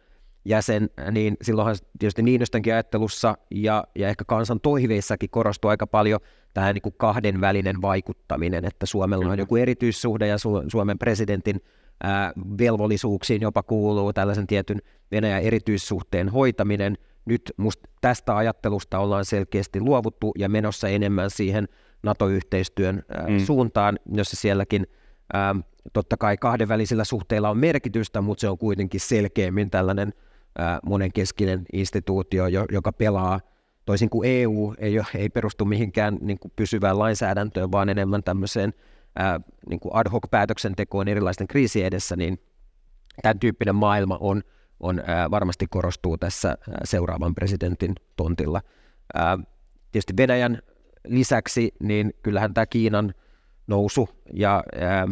jäsen, niin silloinhan tietysti Niinistönkin ajattelussa ja, ja ehkä kansan toiveissakin korostuu aika paljon tämä niin kuin kahdenvälinen vaikuttaminen, että Suomella on joku erityissuhde ja Su- Suomen presidentin ää, äh, velvollisuuksiin jopa kuuluu tällaisen tietyn Venäjän erityissuhteen hoitaminen. Nyt musta tästä ajattelusta ollaan selkeästi luovuttu ja menossa enemmän siihen – NATO-yhteistyön mm. suuntaan, jossa sielläkin ähm, totta kai kahdenvälisillä suhteilla on merkitystä, mutta se on kuitenkin selkeämmin tällainen äh, monenkeskinen instituutio, jo, joka pelaa toisin kuin EU, ei, ei perustu mihinkään niin kuin pysyvään lainsäädäntöön, vaan enemmän tämmöiseen ää, niin kuin ad hoc päätöksentekoon erilaisten kriisien edessä, niin tämän tyyppinen maailma on, on ää, varmasti korostuu tässä ää, seuraavan presidentin tontilla. Ää, tietysti Venäjän lisäksi, niin kyllähän tämä Kiinan nousu ja ää,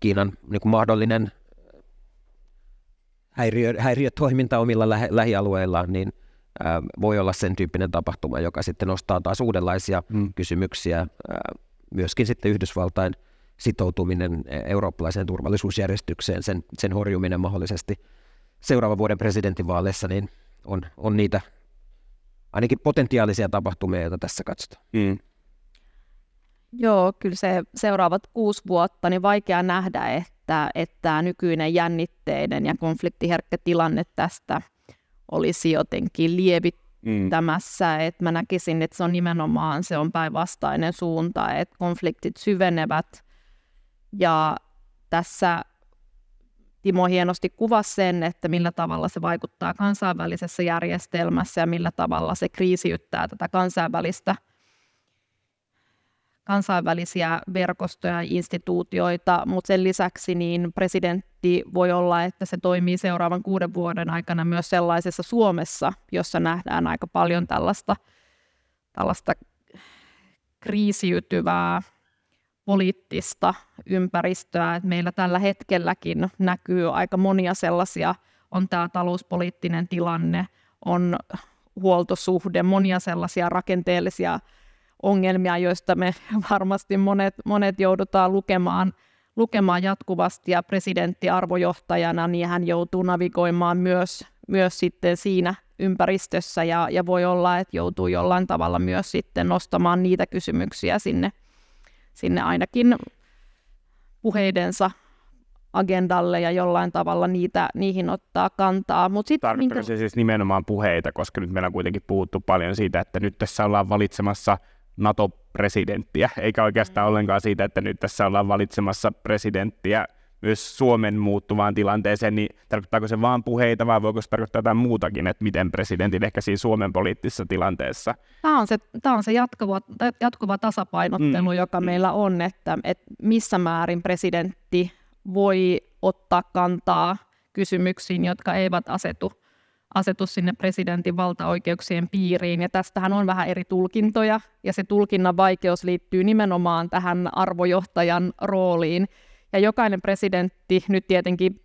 Kiinan niin kuin mahdollinen häiriö, häiriötoiminta omilla lähe, lähialueillaan, niin ää, voi olla sen tyyppinen tapahtuma, joka sitten nostaa taas uudenlaisia mm. kysymyksiä. Ää, myöskin sitten Yhdysvaltain sitoutuminen e-, eurooppalaiseen turvallisuusjärjestykseen, sen, sen horjuminen mahdollisesti seuraavan vuoden presidentinvaaleissa, niin on, on niitä ainakin potentiaalisia tapahtumia, joita tässä katsotaan. Mm. Joo, kyllä se seuraavat kuusi vuotta, niin vaikea nähdä, että, että nykyinen jännitteinen ja konfliktiherkkä tilanne tästä olisi jotenkin mm. lievittämässä. Mm. Että mä näkisin, että se on nimenomaan se on päinvastainen suunta, että konfliktit syvenevät ja tässä Timo hienosti kuvasi sen, että millä tavalla se vaikuttaa kansainvälisessä järjestelmässä ja millä tavalla se kriisiyttää tätä kansainvälistä kansainvälisiä verkostoja ja instituutioita, mutta sen lisäksi niin presidentti voi olla, että se toimii seuraavan kuuden vuoden aikana myös sellaisessa Suomessa, jossa nähdään aika paljon tällaista, tällaista kriisiytyvää poliittista ympäristöä. Et meillä tällä hetkelläkin näkyy aika monia sellaisia, on tämä talouspoliittinen tilanne, on huoltosuhde, monia sellaisia rakenteellisia ongelmia, joista me varmasti monet, monet joudutaan lukemaan, lukemaan jatkuvasti ja presidentti arvojohtajana, niin hän joutuu navigoimaan myös, myös sitten siinä ympäristössä ja, ja voi olla, että joutuu jollain tavalla myös sitten nostamaan niitä kysymyksiä sinne sinne ainakin puheidensa agendalle ja jollain tavalla niitä, niihin ottaa kantaa. Mut sit, minkä... se siis, siis nimenomaan puheita, koska nyt meillä on kuitenkin puhuttu paljon siitä, että nyt tässä ollaan valitsemassa NATO-presidenttiä, eikä oikeastaan mm. ollenkaan siitä, että nyt tässä ollaan valitsemassa presidenttiä myös Suomen muuttuvaan tilanteeseen, niin tarkoittaako se vain puheita vai voiko se tarkoittaa jotain muutakin, että miten presidentin ehkä siinä Suomen poliittisessa tilanteessa? Tämä on se, tämä on se jatkuva, jatkuva tasapainottelu, mm. joka meillä on, että, että missä määrin presidentti voi ottaa kantaa kysymyksiin, jotka eivät asetu asetu sinne presidentin valtaoikeuksien piiriin. Ja tästähän on vähän eri tulkintoja, ja se tulkinnan vaikeus liittyy nimenomaan tähän arvojohtajan rooliin. Ja jokainen presidentti, nyt tietenkin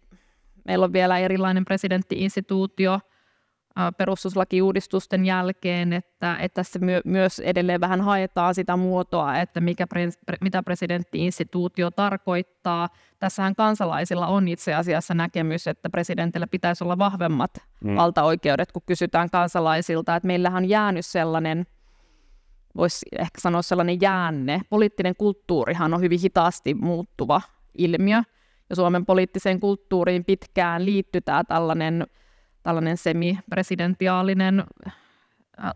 meillä on vielä erilainen presidenttiinstituutio äh, perustuslakiuudistusten jälkeen, että, että tässä myö, myös edelleen vähän haetaan sitä muotoa, että mikä pre, mitä presidenttiinstituutio tarkoittaa. Tässähän kansalaisilla on itse asiassa näkemys, että presidentillä pitäisi olla vahvemmat mm. valtaoikeudet, kun kysytään kansalaisilta, että meillähän on jäänyt sellainen – voisi ehkä sanoa sellainen jäänne. Poliittinen kulttuurihan on hyvin hitaasti muuttuva ilmiö. Ja Suomen poliittiseen kulttuuriin pitkään liittyy tämä tällainen, tällainen semipresidentiaalinen äh,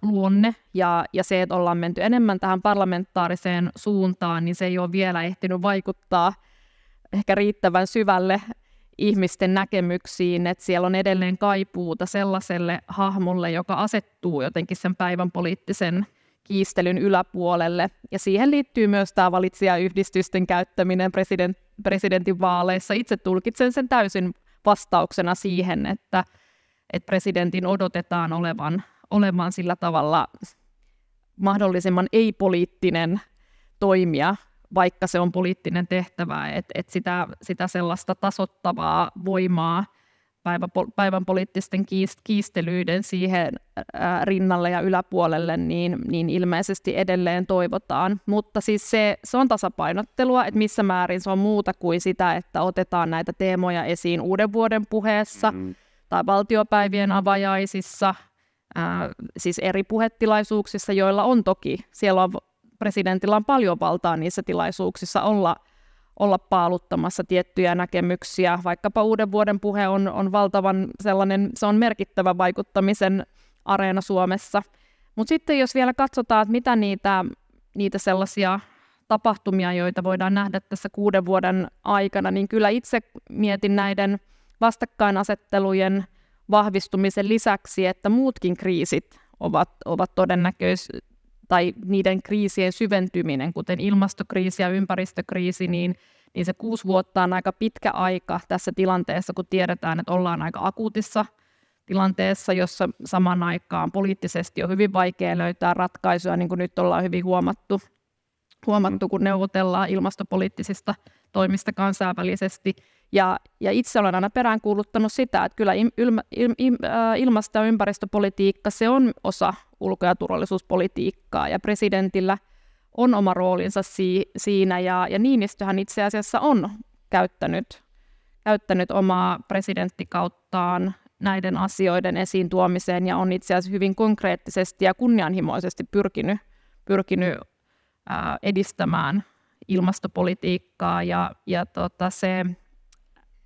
luonne. Ja, ja se, että ollaan menty enemmän tähän parlamentaariseen suuntaan, niin se ei ole vielä ehtinyt vaikuttaa ehkä riittävän syvälle ihmisten näkemyksiin, että siellä on edelleen kaipuuta sellaiselle hahmolle, joka asettuu jotenkin sen päivän poliittisen kiistelyn yläpuolelle. Ja siihen liittyy myös tämä valitsijayhdistysten käyttäminen president presidentinvaaleissa. Itse tulkitsen sen täysin vastauksena siihen, että, että presidentin odotetaan olevan, olevan sillä tavalla mahdollisimman ei-poliittinen toimija, vaikka se on poliittinen tehtävä, että että sitä, sitä sellaista tasottavaa voimaa – päivän poliittisten kiistelyiden siihen rinnalle ja yläpuolelle, niin, niin ilmeisesti edelleen toivotaan. Mutta siis se, se on tasapainottelua, että missä määrin se on muuta kuin sitä, että otetaan näitä teemoja esiin uuden vuoden puheessa mm-hmm. tai valtiopäivien avajaisissa, ää, siis eri puhetilaisuuksissa, joilla on toki, siellä on presidentillä on paljon valtaa niissä tilaisuuksissa olla – olla paaluttamassa tiettyjä näkemyksiä. Vaikkapa uuden vuoden puhe on, on valtavan sellainen, se on merkittävä vaikuttamisen areena Suomessa. Mutta sitten jos vielä katsotaan, että mitä niitä, niitä sellaisia tapahtumia, joita voidaan nähdä tässä kuuden vuoden aikana, niin kyllä itse mietin näiden vastakkainasettelujen vahvistumisen lisäksi, että muutkin kriisit ovat, ovat todennäköis, tai niiden kriisien syventyminen, kuten ilmastokriisi ja ympäristökriisi, niin, niin se kuusi vuotta on aika pitkä aika tässä tilanteessa, kun tiedetään, että ollaan aika akuutissa tilanteessa, jossa saman aikaan poliittisesti on hyvin vaikea löytää ratkaisuja, niin kuin nyt ollaan hyvin huomattu, huomattu kun neuvotellaan ilmastopoliittisista toimista kansainvälisesti. Ja, ja itse olen aina peräänkuuluttanut sitä, että kyllä ilma, il, il, äh, ilmasto- ja ympäristöpolitiikka, se on osa ulko- ja turvallisuuspolitiikkaa ja presidentillä on oma roolinsa si- siinä ja, ja Niinistöhän itse asiassa on käyttänyt, käyttänyt omaa presidenttikauttaan näiden asioiden esiin tuomiseen ja on itse asiassa hyvin konkreettisesti ja kunnianhimoisesti pyrkinyt, pyrkinyt ää, edistämään ilmastopolitiikkaa ja, ja tota se,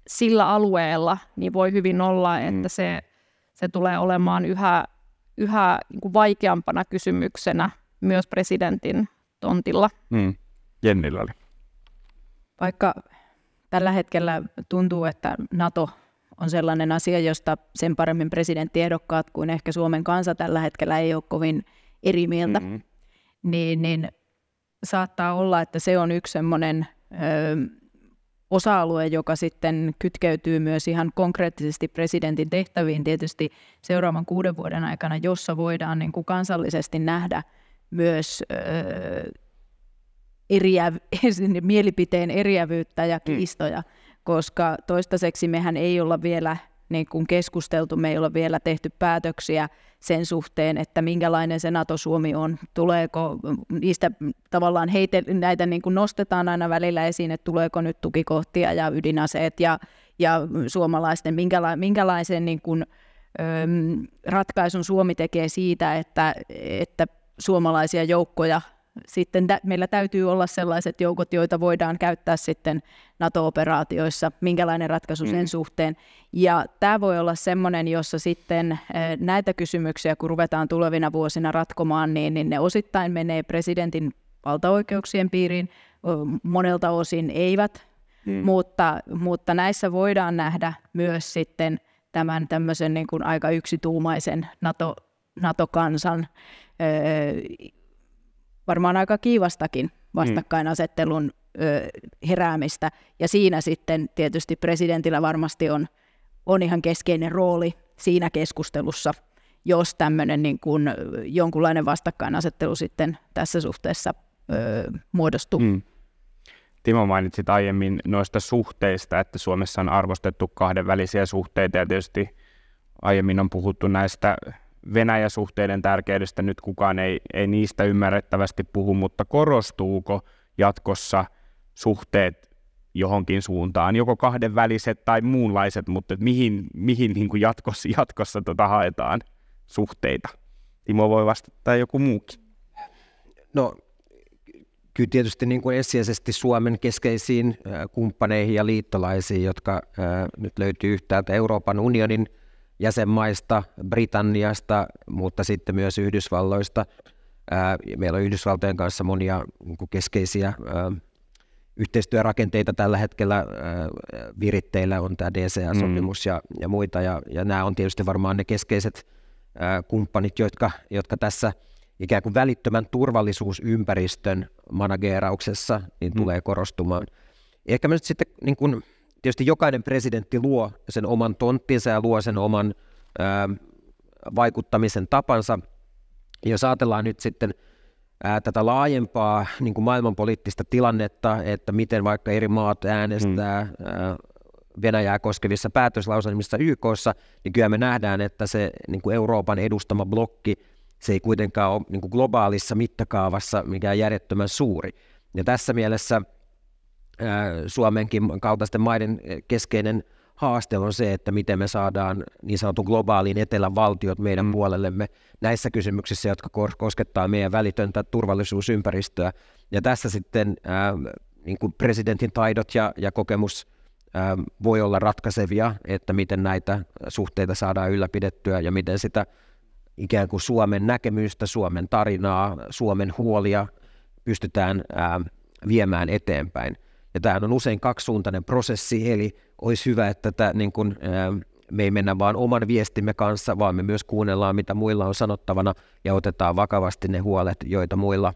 sillä alueella niin voi hyvin olla, että mm. se, se tulee olemaan yhä yhä niin vaikeampana kysymyksenä myös presidentin tontilla. Mm. Jennillä oli. Vaikka tällä hetkellä tuntuu, että NATO on sellainen asia, josta sen paremmin presidenttiehdokkaat kuin ehkä Suomen kansa tällä hetkellä ei ole kovin eri mieltä, mm-hmm. niin, niin saattaa olla, että se on yksi sellainen osa-alue, joka sitten kytkeytyy myös ihan konkreettisesti presidentin tehtäviin tietysti seuraavan kuuden vuoden aikana, jossa voidaan niin kuin kansallisesti nähdä myös äh, eriä, mielipiteen eriävyyttä ja mm. kiistoja, mm. koska toistaiseksi mehän ei olla vielä niin kuin keskusteltu, me ei ole vielä tehty päätöksiä sen suhteen, että minkälainen se NATO-Suomi on, tuleeko niistä tavallaan heite, näitä niin kuin nostetaan aina välillä esiin, että tuleeko nyt tukikohtia ja ydinaseet ja, ja suomalaisten, minkäla, minkälaisen niin kuin, öm, ratkaisun Suomi tekee siitä, että, että suomalaisia joukkoja sitten tä- meillä täytyy olla sellaiset joukot, joita voidaan käyttää sitten NATO-operaatioissa, minkälainen ratkaisu sen mm-hmm. suhteen. Ja tämä voi olla sellainen, jossa sitten eh, näitä kysymyksiä, kun ruvetaan tulevina vuosina ratkomaan, niin, niin ne osittain menee presidentin valtaoikeuksien piiriin, monelta osin eivät, mm. mutta, mutta näissä voidaan nähdä myös sitten tämän tämmöisen niin kuin aika yksituumaisen NATO, NATO-kansan eh, varmaan aika kiivastakin vastakkainasettelun mm. ö, heräämistä. Ja siinä sitten tietysti presidentillä varmasti on, on ihan keskeinen rooli siinä keskustelussa, jos tämmöinen niin kuin jonkunlainen vastakkainasettelu sitten tässä suhteessa ö, muodostuu. Mm. Timo mainitsi aiemmin noista suhteista, että Suomessa on arvostettu kahdenvälisiä suhteita ja tietysti aiemmin on puhuttu näistä Venäjä-suhteiden tärkeydestä nyt kukaan ei, ei niistä ymmärrettävästi puhu, mutta korostuuko jatkossa suhteet johonkin suuntaan, joko kahdenväliset tai muunlaiset, mutta et mihin, mihin niin kuin jatkossa, jatkossa tota haetaan suhteita? Timo voi vastata joku muukin. No kyllä tietysti niin kuin ensisijaisesti Suomen keskeisiin kumppaneihin ja liittolaisiin, jotka nyt löytyy yhtäältä Euroopan unionin – jäsenmaista, Britanniasta, mutta sitten myös Yhdysvalloista. Meillä on Yhdysvaltojen kanssa monia niin keskeisiä yhteistyörakenteita tällä hetkellä viritteillä on tämä DCA-sopimus mm. ja, ja muita, ja, ja nämä on tietysti varmaan ne keskeiset kumppanit, jotka, jotka tässä ikään kuin välittömän turvallisuusympäristön manageerauksessa niin mm. tulee korostumaan. Ehkä mä nyt sitten niin kuin tietysti jokainen presidentti luo sen oman tonttinsa ja luo sen oman ää, vaikuttamisen tapansa. Ja jos ajatellaan nyt sitten ää, tätä laajempaa niin kuin maailmanpoliittista tilannetta, että miten vaikka eri maat äänestää hmm. ää, Venäjää koskevissa päätöslauselmissa YKssa, niin kyllä me nähdään, että se niin kuin Euroopan edustama blokki, se ei kuitenkaan ole niin kuin globaalissa mittakaavassa mikään järjettömän suuri. Ja tässä mielessä Suomenkin kaltaisten maiden keskeinen haaste on se, että miten me saadaan niin sanotun globaaliin etelän valtiot meidän mm. puolellemme näissä kysymyksissä, jotka koskettaa meidän välitöntä turvallisuusympäristöä. Ja tässä sitten äh, niin kuin presidentin taidot ja, ja kokemus voi olla ratkaisevia, että miten näitä suhteita saadaan ylläpidettyä ja miten sitä ikään kuin Suomen näkemystä, Suomen tarinaa, Suomen huolia pystytään viemään eteenpäin. Ja tämähän on usein kaksisuuntainen prosessi, eli olisi hyvä, että tätä, niin kuin, me ei mennä vaan oman viestimme kanssa, vaan me myös kuunnellaan, mitä muilla on sanottavana ja otetaan vakavasti ne huolet, joita muilla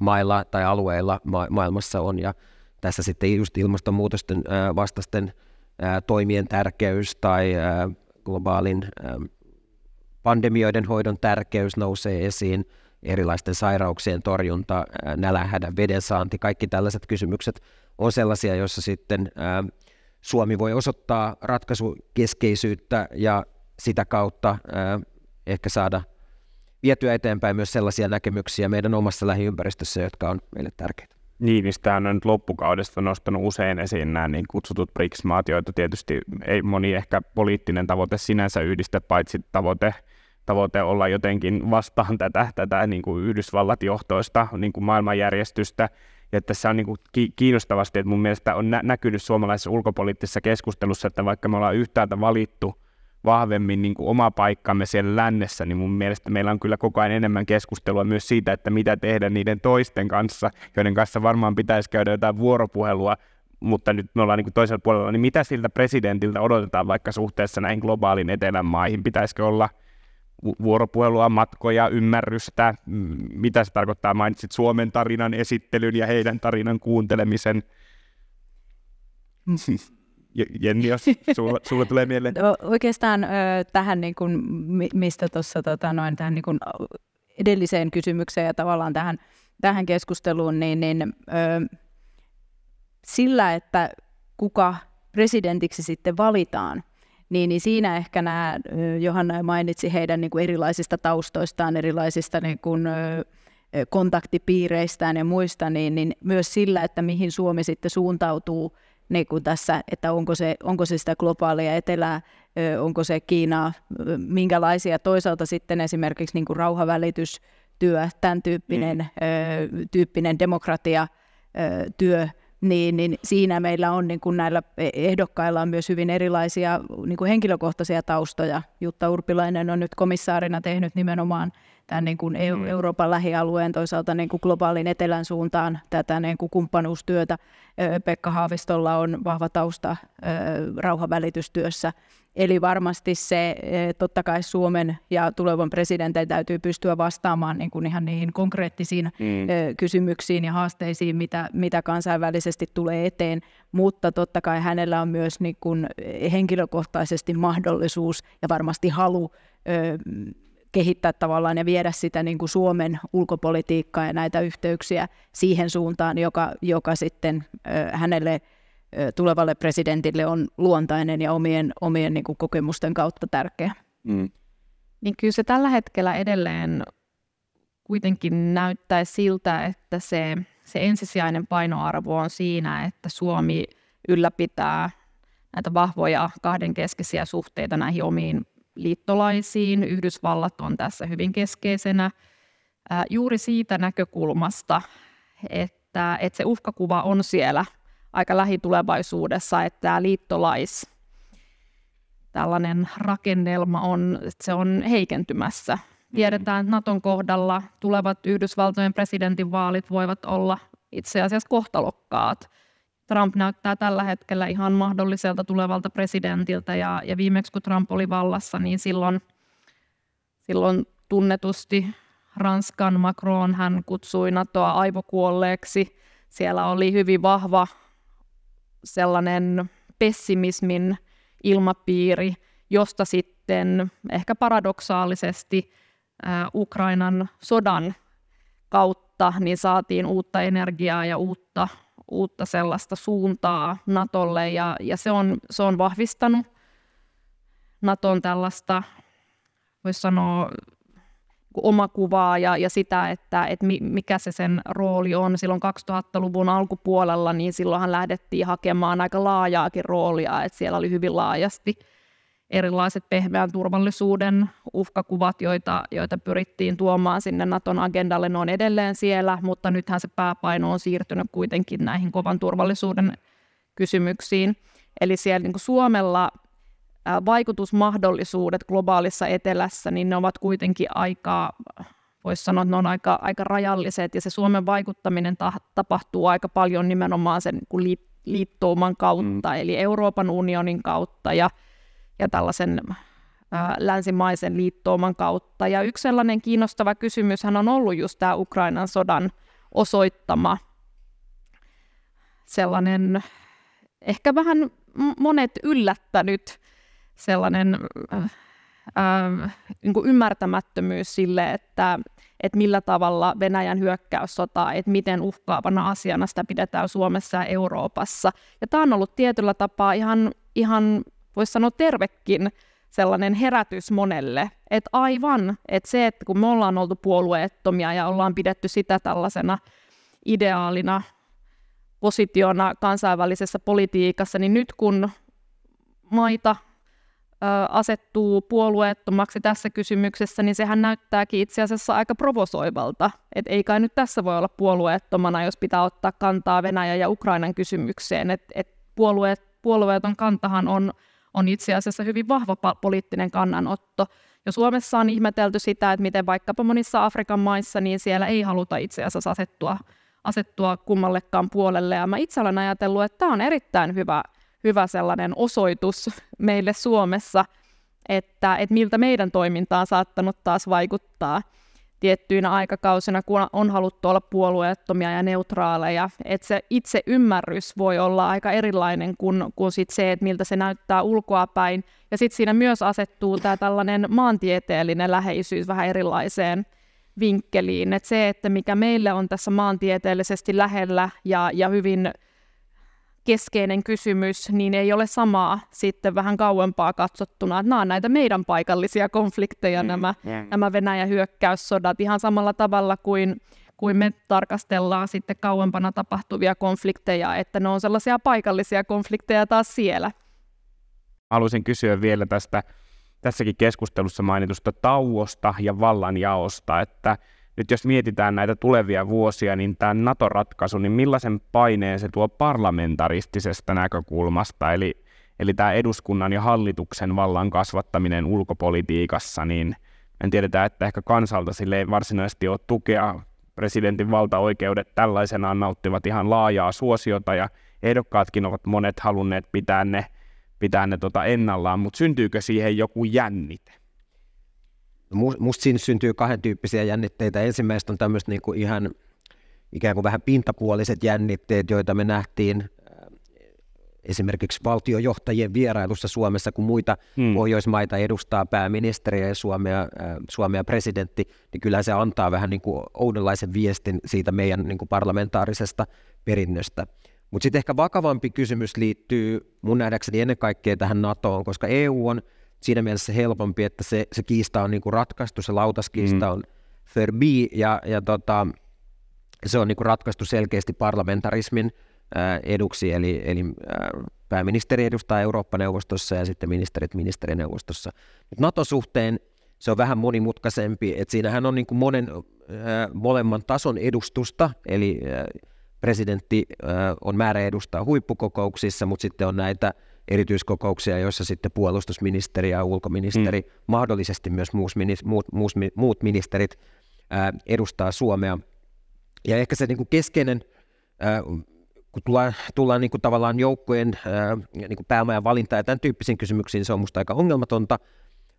mailla tai alueilla ma- maailmassa on. Ja tässä sitten just ilmastonmuutosten ää, vastaisten ää, toimien tärkeys tai ää, globaalin ää, pandemioiden hoidon tärkeys nousee esiin – erilaisten sairauksien torjunta, nälähädän vedensaanti, kaikki tällaiset kysymykset on sellaisia, joissa sitten Suomi voi osoittaa ratkaisukeskeisyyttä ja sitä kautta ehkä saada vietyä eteenpäin myös sellaisia näkemyksiä meidän omassa lähiympäristössä, jotka on meille tärkeitä. Niin, sitä on nyt loppukaudesta nostanut usein esiin nämä niin kutsutut BRICS-maat, joita tietysti ei moni ehkä poliittinen tavoite sinänsä yhdistä, paitsi tavoite tavoite olla jotenkin vastaan tätä, tätä niin kuin Yhdysvallat johtoista niin kuin maailmanjärjestystä. Ja tässä on niin kuin kiinnostavasti, että mun mielestä on nä- näkynyt suomalaisessa ulkopoliittisessa keskustelussa, että vaikka me ollaan yhtäältä valittu vahvemmin niin kuin oma paikkamme siellä lännessä, niin mun mielestä meillä on kyllä koko ajan enemmän keskustelua myös siitä, että mitä tehdä niiden toisten kanssa, joiden kanssa varmaan pitäisi käydä jotain vuoropuhelua, mutta nyt me ollaan niin kuin toisella puolella, niin mitä siltä presidentiltä odotetaan vaikka suhteessa näihin globaalin etelän maihin? Pitäisikö olla – vuoropuhelua, matkoja, ymmärrystä, mitä se tarkoittaa. Mainitsit Suomen tarinan esittelyn ja heidän tarinan kuuntelemisen. Jenni, jos sulla, sulla tulee mieleen. No, oikeastaan tähän, niin kun, mistä tuossa tota, noin, tähän niin kuin edelliseen kysymykseen ja tavallaan tähän, tähän keskusteluun, niin, niin ö, sillä, että kuka presidentiksi sitten valitaan – niin, niin siinä ehkä nämä, Johanna mainitsi heidän niin kuin erilaisista taustoistaan, erilaisista niin kuin, kontaktipiireistään ja muista, niin, niin myös sillä, että mihin Suomi sitten suuntautuu niin kuin tässä, että onko se, onko se sitä globaalia etelää, onko se Kiinaa, minkälaisia toisaalta sitten esimerkiksi niin kuin rauhavälitystyö, tämän tyyppinen, mm. tyyppinen demokratiatyö, niin, niin siinä meillä on niin kuin näillä e- ehdokkailla on myös hyvin erilaisia niin kuin henkilökohtaisia taustoja. Jutta Urpilainen on nyt komissaarina tehnyt nimenomaan tämän niin kuin mm. Euroopan lähialueen, toisaalta niin kuin globaalin etelän suuntaan tätä niin kuin kumppanuustyötä. Pekka Haavistolla on vahva tausta rauhavälitystyössä Eli varmasti se, eh, totta kai Suomen ja tulevan presidentin täytyy pystyä vastaamaan niin kuin ihan niihin konkreettisiin mm. Eh, kysymyksiin ja haasteisiin, mitä, mitä kansainvälisesti tulee eteen, mutta totta kai hänellä on myös niin kuin eh, henkilökohtaisesti mahdollisuus ja varmasti halu kehittää tavallaan ja viedä sitä niin kuin Suomen ulkopolitiikkaa ja näitä yhteyksiä siihen suuntaan, joka, joka sitten hänelle – tulevalle presidentille on luontainen ja omien, omien niin kuin kokemusten kautta tärkeä. Mm. Niin kyllä se tällä hetkellä edelleen kuitenkin näyttää siltä, että se, se ensisijainen painoarvo on siinä, että Suomi ylläpitää näitä vahvoja kahdenkeskeisiä suhteita näihin omiin liittolaisiin. Yhdysvallat on tässä hyvin keskeisenä juuri siitä näkökulmasta, että, että se uhkakuva on siellä – aika lähitulevaisuudessa, että tämä liittolais tällainen rakennelma on, että se on heikentymässä. Mm. Tiedetään, että Naton kohdalla tulevat Yhdysvaltojen presidentinvaalit voivat olla itse asiassa kohtalokkaat. Trump näyttää tällä hetkellä ihan mahdolliselta tulevalta presidentiltä ja, ja viimeksi kun Trump oli vallassa, niin silloin, silloin tunnetusti Ranskan Macron hän kutsui NATOa aivokuolleeksi. Siellä oli hyvin vahva sellainen pessimismin ilmapiiri, josta sitten ehkä paradoksaalisesti Ukrainan sodan kautta niin saatiin uutta energiaa ja uutta, uutta sellaista suuntaa Natolle ja, ja se, on, se on vahvistanut Naton tällaista, voisi sanoa, omakuvaa ja, ja sitä, että, että mikä se sen rooli on. Silloin 2000-luvun alkupuolella, niin silloinhan lähdettiin hakemaan aika laajaakin roolia, että siellä oli hyvin laajasti erilaiset pehmeän turvallisuuden uhkakuvat, joita, joita pyrittiin tuomaan sinne Naton agendalle, ne on edelleen siellä, mutta nythän se pääpaino on siirtynyt kuitenkin näihin kovan turvallisuuden kysymyksiin. Eli siellä niin Suomella vaikutusmahdollisuudet globaalissa etelässä, niin ne ovat kuitenkin aika, voisi sanoa, että ne on aika, aika rajalliset, ja se Suomen vaikuttaminen ta- tapahtuu aika paljon nimenomaan sen niin liittouman kautta, mm. eli Euroopan unionin kautta ja, ja tällaisen ää, länsimaisen liittouman kautta. Ja yksi sellainen kiinnostava kysymyshän on ollut just tämä Ukrainan sodan osoittama sellainen ehkä vähän monet yllättänyt sellainen äh, äh niin ymmärtämättömyys sille, että, että millä tavalla Venäjän hyökkäyssota, että miten uhkaavana asiana sitä pidetään Suomessa ja Euroopassa. Ja tämä on ollut tietyllä tapaa ihan, ihan voisi sanoa tervekin sellainen herätys monelle, että aivan, että se, että kun me ollaan oltu puolueettomia ja ollaan pidetty sitä tällaisena ideaalina positiona kansainvälisessä politiikassa, niin nyt kun maita asettuu puolueettomaksi tässä kysymyksessä, niin sehän näyttääkin itse asiassa aika provosoivalta. Että ei kai nyt tässä voi olla puolueettomana, jos pitää ottaa kantaa Venäjän ja Ukrainan kysymykseen. Että et puolueet, puolueeton kantahan on, on itse asiassa hyvin vahva poliittinen kannanotto. Ja Suomessa on ihmetelty sitä, että miten vaikkapa monissa Afrikan maissa, niin siellä ei haluta itse asiassa asettua asettua kummallekaan puolelle. Ja mä itse olen ajatellut, että tämä on erittäin hyvä, hyvä sellainen osoitus meille Suomessa, että, että miltä meidän toimintaan on saattanut taas vaikuttaa tiettyinä aikakausina, kun on haluttu olla puolueettomia ja neutraaleja. Että se itse ymmärrys voi olla aika erilainen kuin, kuin sit se, että miltä se näyttää ulkoapäin. Ja sitten siinä myös asettuu tämä tällainen maantieteellinen läheisyys vähän erilaiseen vinkkeliin. että se, että mikä meille on tässä maantieteellisesti lähellä ja, ja hyvin keskeinen kysymys, niin ei ole samaa sitten vähän kauempaa katsottuna. Nämä on näitä meidän paikallisia konflikteja, mm, nämä, yeah. nämä Venäjän hyökkäyssodat, ihan samalla tavalla kuin, kuin me tarkastellaan sitten kauempana tapahtuvia konflikteja, että ne on sellaisia paikallisia konflikteja taas siellä. Haluaisin kysyä vielä tästä tässäkin keskustelussa mainitusta tauosta ja vallanjaosta, että nyt jos mietitään näitä tulevia vuosia, niin tämä NATO-ratkaisu, niin millaisen paineen se tuo parlamentaristisesta näkökulmasta, eli, eli tämä eduskunnan ja hallituksen vallan kasvattaminen ulkopolitiikassa, niin en tiedetä, että ehkä kansalta sille ei varsinaisesti ole tukea. Presidentin valtaoikeudet tällaisenaan nauttivat ihan laajaa suosiota ja ehdokkaatkin ovat monet halunneet pitää ne, pitää ne tota ennallaan, mutta syntyykö siihen joku jännite? Musta siinä syntyy kahden tyyppisiä jännitteitä. Ensimmäistä on tämmöistä, niin kuin ihan ikään kuin vähän pintapuoliset jännitteet, joita me nähtiin äh, esimerkiksi valtiojohtajien vierailussa Suomessa, kun muita hmm. Pohjoismaita edustaa pääministeriä ja Suomea, äh, Suomea presidentti, niin kyllä se antaa vähän niin kuin oudenlaisen viestin siitä meidän niin kuin parlamentaarisesta perinnöstä. Mutta sitten ehkä vakavampi kysymys liittyy mun nähdäkseni ennen kaikkea tähän NATOon, koska EU on – siinä mielessä helpompi, että se, se kiista on niinku ratkaistu, se lautaskiista mm. on förbi ja, ja tota, se on niinku ratkaistu selkeästi parlamentarismin ää, äh, eduksi, eli, eli ää, äh, pääministeri edustaa Eurooppa-neuvostossa ja sitten ministerit ministerineuvostossa. Mut NATO-suhteen se on vähän monimutkaisempi, että siinähän on niinku monen, ää, äh, molemman tason edustusta, eli ää, presidentti ää, on määrä edustaa huippukokouksissa, mutta sitten on näitä – erityiskokouksia, joissa sitten puolustusministeri ja ulkoministeri, mm. mahdollisesti myös muut, muus, muut ministerit ää, edustaa Suomea. Ja ehkä se niin kuin keskeinen, ää, kun tullaan, tullaan niin kuin tavallaan joukkojen ää, niin kuin päämajan valinta ja tämän tyyppisiin kysymyksiin, se on minusta aika ongelmatonta,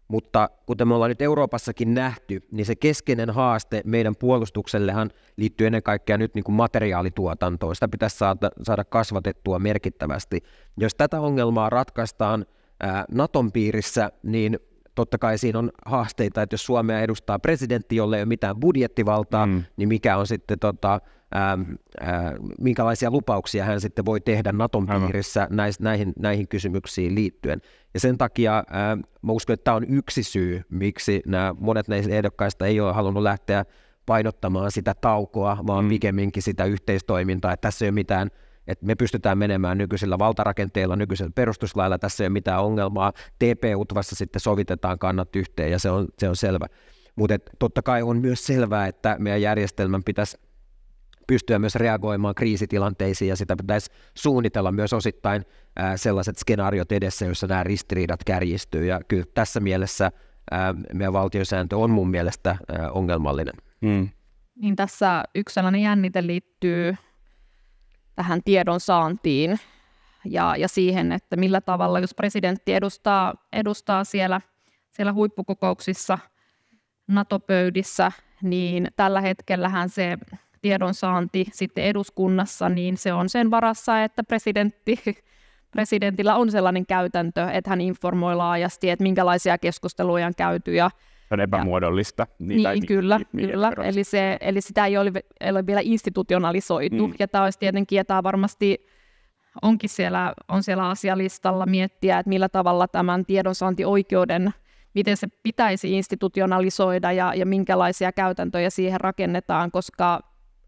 mutta kuten me ollaan nyt Euroopassakin nähty, niin se keskeinen haaste meidän puolustuksellehan liittyy ennen kaikkea nyt niin kuin materiaalituotantoon. Sitä pitäisi saada, kasvatettua merkittävästi. Jos tätä ongelmaa ratkaistaan ää, Naton piirissä, niin Totta kai siinä on haasteita, että jos Suomea edustaa presidentti, jolle ei ole mitään budjettivaltaa, mm. niin mikä on sitten tota, ää, ää, minkälaisia lupauksia hän sitten voi tehdä Naton piirissä näis, näihin, näihin kysymyksiin liittyen. Ja sen takia ää, mä uskon, että tämä on yksi syy, miksi nämä monet näistä ehdokkaista ei ole halunnut lähteä painottamaan sitä taukoa, vaan mm. pikemminkin sitä yhteistoimintaa, että tässä ei ole mitään – että me pystytään menemään nykyisillä valtarakenteilla, nykyisellä perustuslailla, tässä ei ole mitään ongelmaa, TP-utvassa sitten sovitetaan kannat yhteen ja se on, se on selvä. Mutta totta kai on myös selvää, että meidän järjestelmän pitäisi pystyä myös reagoimaan kriisitilanteisiin ja sitä pitäisi suunnitella myös osittain sellaiset skenaariot edessä, joissa nämä ristiriidat kärjistyy. Ja kyllä tässä mielessä meidän valtiosääntö on mun mielestä ongelmallinen. Mm. Niin tässä yksi sellainen jännite liittyy tähän tiedon saantiin ja, ja siihen, että millä tavalla, jos presidentti edustaa, edustaa siellä, siellä huippukokouksissa, NATO-pöydissä, niin tällä hetkellähän se tiedonsaanti sitten eduskunnassa, niin se on sen varassa, että presidentti, presidentillä on sellainen käytäntö, että hän informoi laajasti, että minkälaisia keskusteluja on käyty ja se on epämuodollista. Niitä niin, kyllä, mi- kyllä. eli, se, eli sitä ei ole, ei ole vielä institutionalisoitu, mm. ja tämä olisi tietenkin, ja tämä varmasti onkin siellä, on siellä asialistalla miettiä, että millä tavalla tämän tiedonsaantioikeuden, miten se pitäisi institutionalisoida ja, ja minkälaisia käytäntöjä siihen rakennetaan, koska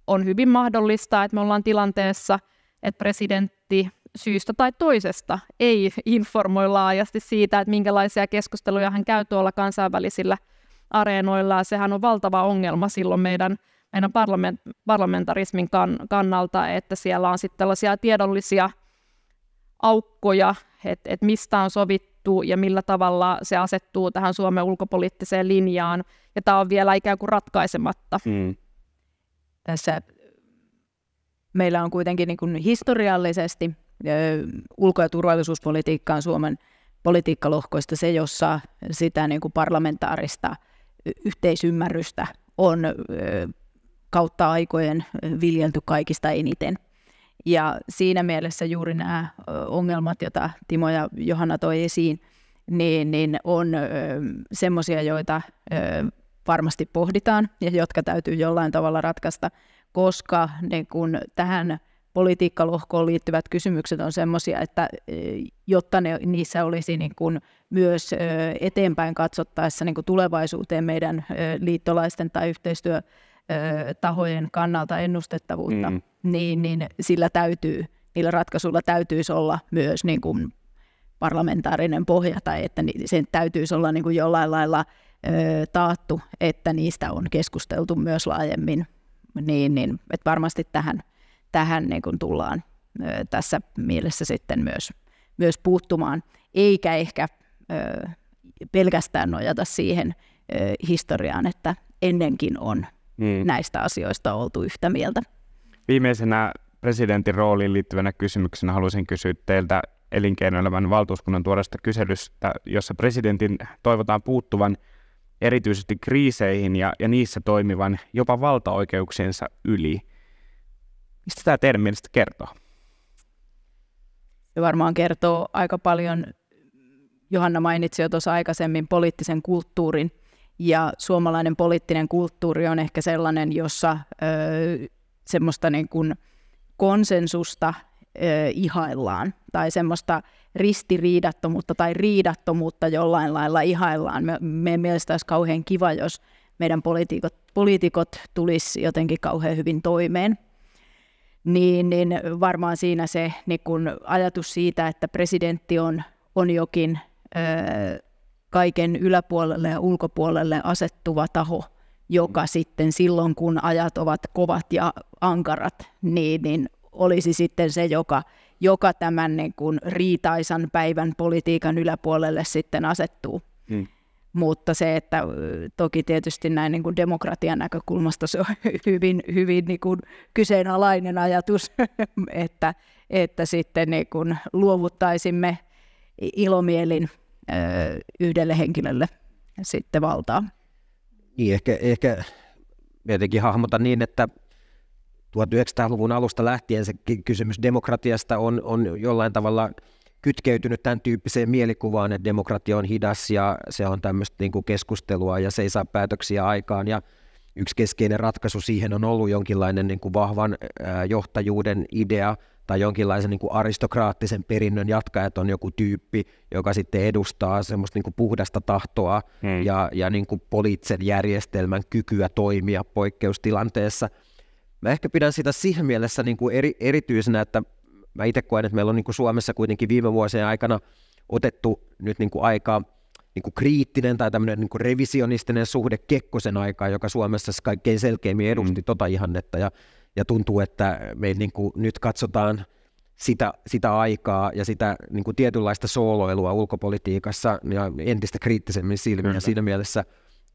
on hyvin mahdollista, että me ollaan tilanteessa, että presidentti syystä tai toisesta ei informoi laajasti siitä, että minkälaisia keskusteluja hän käy tuolla kansainvälisillä areenoilla. Ja sehän on valtava ongelma silloin meidän, meidän parlament, parlamentarismin kan, kannalta, että siellä on sitten tällaisia tiedollisia aukkoja, että et mistä on sovittu ja millä tavalla se asettuu tähän Suomen ulkopoliittiseen linjaan. Ja tämä on vielä ikään kuin ratkaisematta. Mm. Tässä meillä on kuitenkin niin kuin historiallisesti ulko- ja turvallisuuspolitiikka on Suomen politiikkalohkoista se, jossa sitä niin kuin parlamentaarista yhteisymmärrystä on kautta aikojen viljelty kaikista eniten. Ja siinä mielessä juuri nämä ongelmat, joita Timo ja Johanna toi esiin, niin, niin on semmoisia, joita varmasti pohditaan ja jotka täytyy jollain tavalla ratkaista, koska niin kun tähän politiikkalohkoon liittyvät kysymykset on sellaisia, että e, jotta ne, niissä olisi niin kuin myös e, eteenpäin katsottaessa niin kuin tulevaisuuteen meidän e, liittolaisten tai yhteistyötahojen kannalta ennustettavuutta, mm. niin, niin sillä täytyy, niillä ratkaisuilla täytyisi olla myös niin kuin parlamentaarinen pohja tai että sen täytyisi olla niin kuin jollain lailla taattu, että niistä on keskusteltu myös laajemmin. Niin, niin, että varmasti tähän – tähän niin kuin tullaan ö, tässä mielessä sitten myös, myös puuttumaan, eikä ehkä ö, pelkästään nojata siihen ö, historiaan, että ennenkin on mm. näistä asioista oltu yhtä mieltä. Viimeisenä presidentin rooliin liittyvänä kysymyksenä haluaisin kysyä teiltä elinkeinoelämän valtuuskunnan tuoresta kyselystä, jossa presidentin toivotaan puuttuvan erityisesti kriiseihin ja, ja niissä toimivan jopa valtaoikeuksiensa yli. Mistä tämä teidän mielestä kertoo? Se varmaan kertoo aika paljon, Johanna mainitsi jo tuossa aikaisemmin, poliittisen kulttuurin. Ja suomalainen poliittinen kulttuuri on ehkä sellainen, jossa ö, semmoista niin kuin konsensusta ö, ihaillaan tai semmoista ristiriidattomuutta tai riidattomuutta jollain lailla ihaillaan. Me, meidän mielestä olisi kauhean kiva, jos meidän poliitikot, poliitikot tulisi jotenkin kauhean hyvin toimeen niin, niin varmaan siinä se niin kun ajatus siitä, että presidentti on, on jokin ö, kaiken yläpuolelle ja ulkopuolelle asettuva taho, joka sitten silloin, kun ajat ovat kovat ja ankarat, niin, niin olisi sitten se, joka, joka tämän niin kun riitaisan päivän politiikan yläpuolelle sitten asettuu. Hmm. Mutta se, että toki tietysti näin niin kuin demokratian näkökulmasta se on hyvin, hyvin niin kuin kyseenalainen ajatus, että, että sitten niin kuin luovuttaisimme ilomielin yhdelle henkilölle sitten valtaa. Niin, ehkä, ehkä jotenkin hahmota niin, että 1900-luvun alusta lähtien se kysymys demokratiasta on, on jollain tavalla – kytkeytynyt tämän tyyppiseen mielikuvaan, että demokratia on hidas ja se on tämmöistä niin kuin keskustelua ja se ei saa päätöksiä aikaan. Ja yksi keskeinen ratkaisu siihen on ollut jonkinlainen niin kuin vahvan johtajuuden idea tai jonkinlaisen niin kuin aristokraattisen perinnön jatkajat on joku tyyppi, joka sitten edustaa semmoista niin kuin puhdasta tahtoa hmm. ja, ja niin kuin poliittisen järjestelmän kykyä toimia poikkeustilanteessa. Mä ehkä pidän sitä siihen mielessä niin kuin eri, erityisenä, että mä itse koen, että meillä on niin kuin Suomessa kuitenkin viime vuosien aikana otettu nyt niin kuin aikaa niin kuin kriittinen tai tämmöinen niin kuin revisionistinen suhde Kekkosen aikaan, joka Suomessa kaikkein selkeimmin edusti mm. tota ihannetta. Ja, ja tuntuu, että me niin kuin nyt katsotaan sitä, sitä aikaa ja sitä niin kuin tietynlaista sooloilua ulkopolitiikassa ja entistä kriittisemmin silmiin. Ja siinä mielessä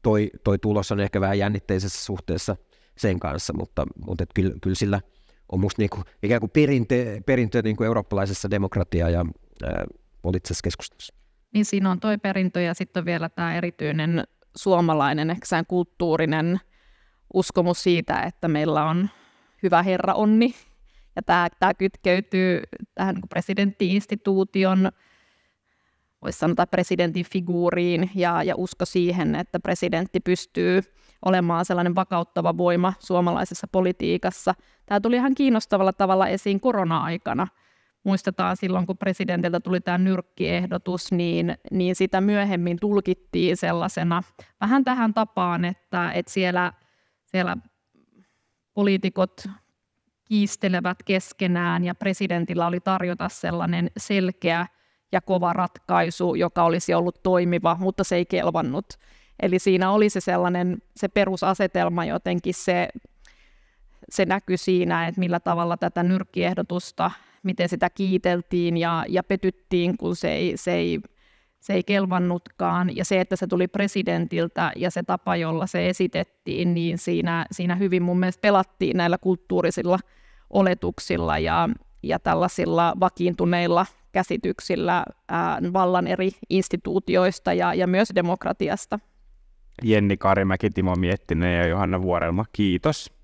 toi, toi tulos on ehkä vähän jännitteisessä suhteessa sen kanssa, mutta, mutta kyllä, kyllä sillä – on musta niinku, ikään kuin perinte, perintö niinku eurooppalaisessa demokratiaa ja ää, poliittisessa keskustelussa. Niin siinä on toi perintö ja sitten on vielä tämä erityinen suomalainen, ehkä kulttuurinen uskomus siitä, että meillä on hyvä herra onni. Ja tämä, kytkeytyy tähän niinku presidenttiinstituution, voisi sanoa presidentin figuuriin ja, ja usko siihen, että presidentti pystyy – olemaan sellainen vakauttava voima suomalaisessa politiikassa. Tämä tuli ihan kiinnostavalla tavalla esiin korona-aikana. Muistetaan silloin, kun presidentiltä tuli tämä nyrkkiehdotus, niin, niin sitä myöhemmin tulkittiin sellaisena vähän tähän tapaan, että, että siellä, siellä poliitikot kiistelevät keskenään ja presidentillä oli tarjota sellainen selkeä ja kova ratkaisu, joka olisi ollut toimiva, mutta se ei kelvannut Eli siinä oli se sellainen, se perusasetelma jotenkin, se, se näkyi siinä, että millä tavalla tätä nyrkkiehdotusta, miten sitä kiiteltiin ja, ja petyttiin, kun se ei, se ei se ei kelvannutkaan, ja se, että se tuli presidentiltä ja se tapa, jolla se esitettiin, niin siinä, siinä hyvin mun mielestä pelattiin näillä kulttuurisilla oletuksilla ja, ja tällaisilla vakiintuneilla käsityksillä ää, vallan eri instituutioista ja, ja myös demokratiasta. Jenni Karimäki, Timo Miettinen ja Johanna Vuorelma. Kiitos.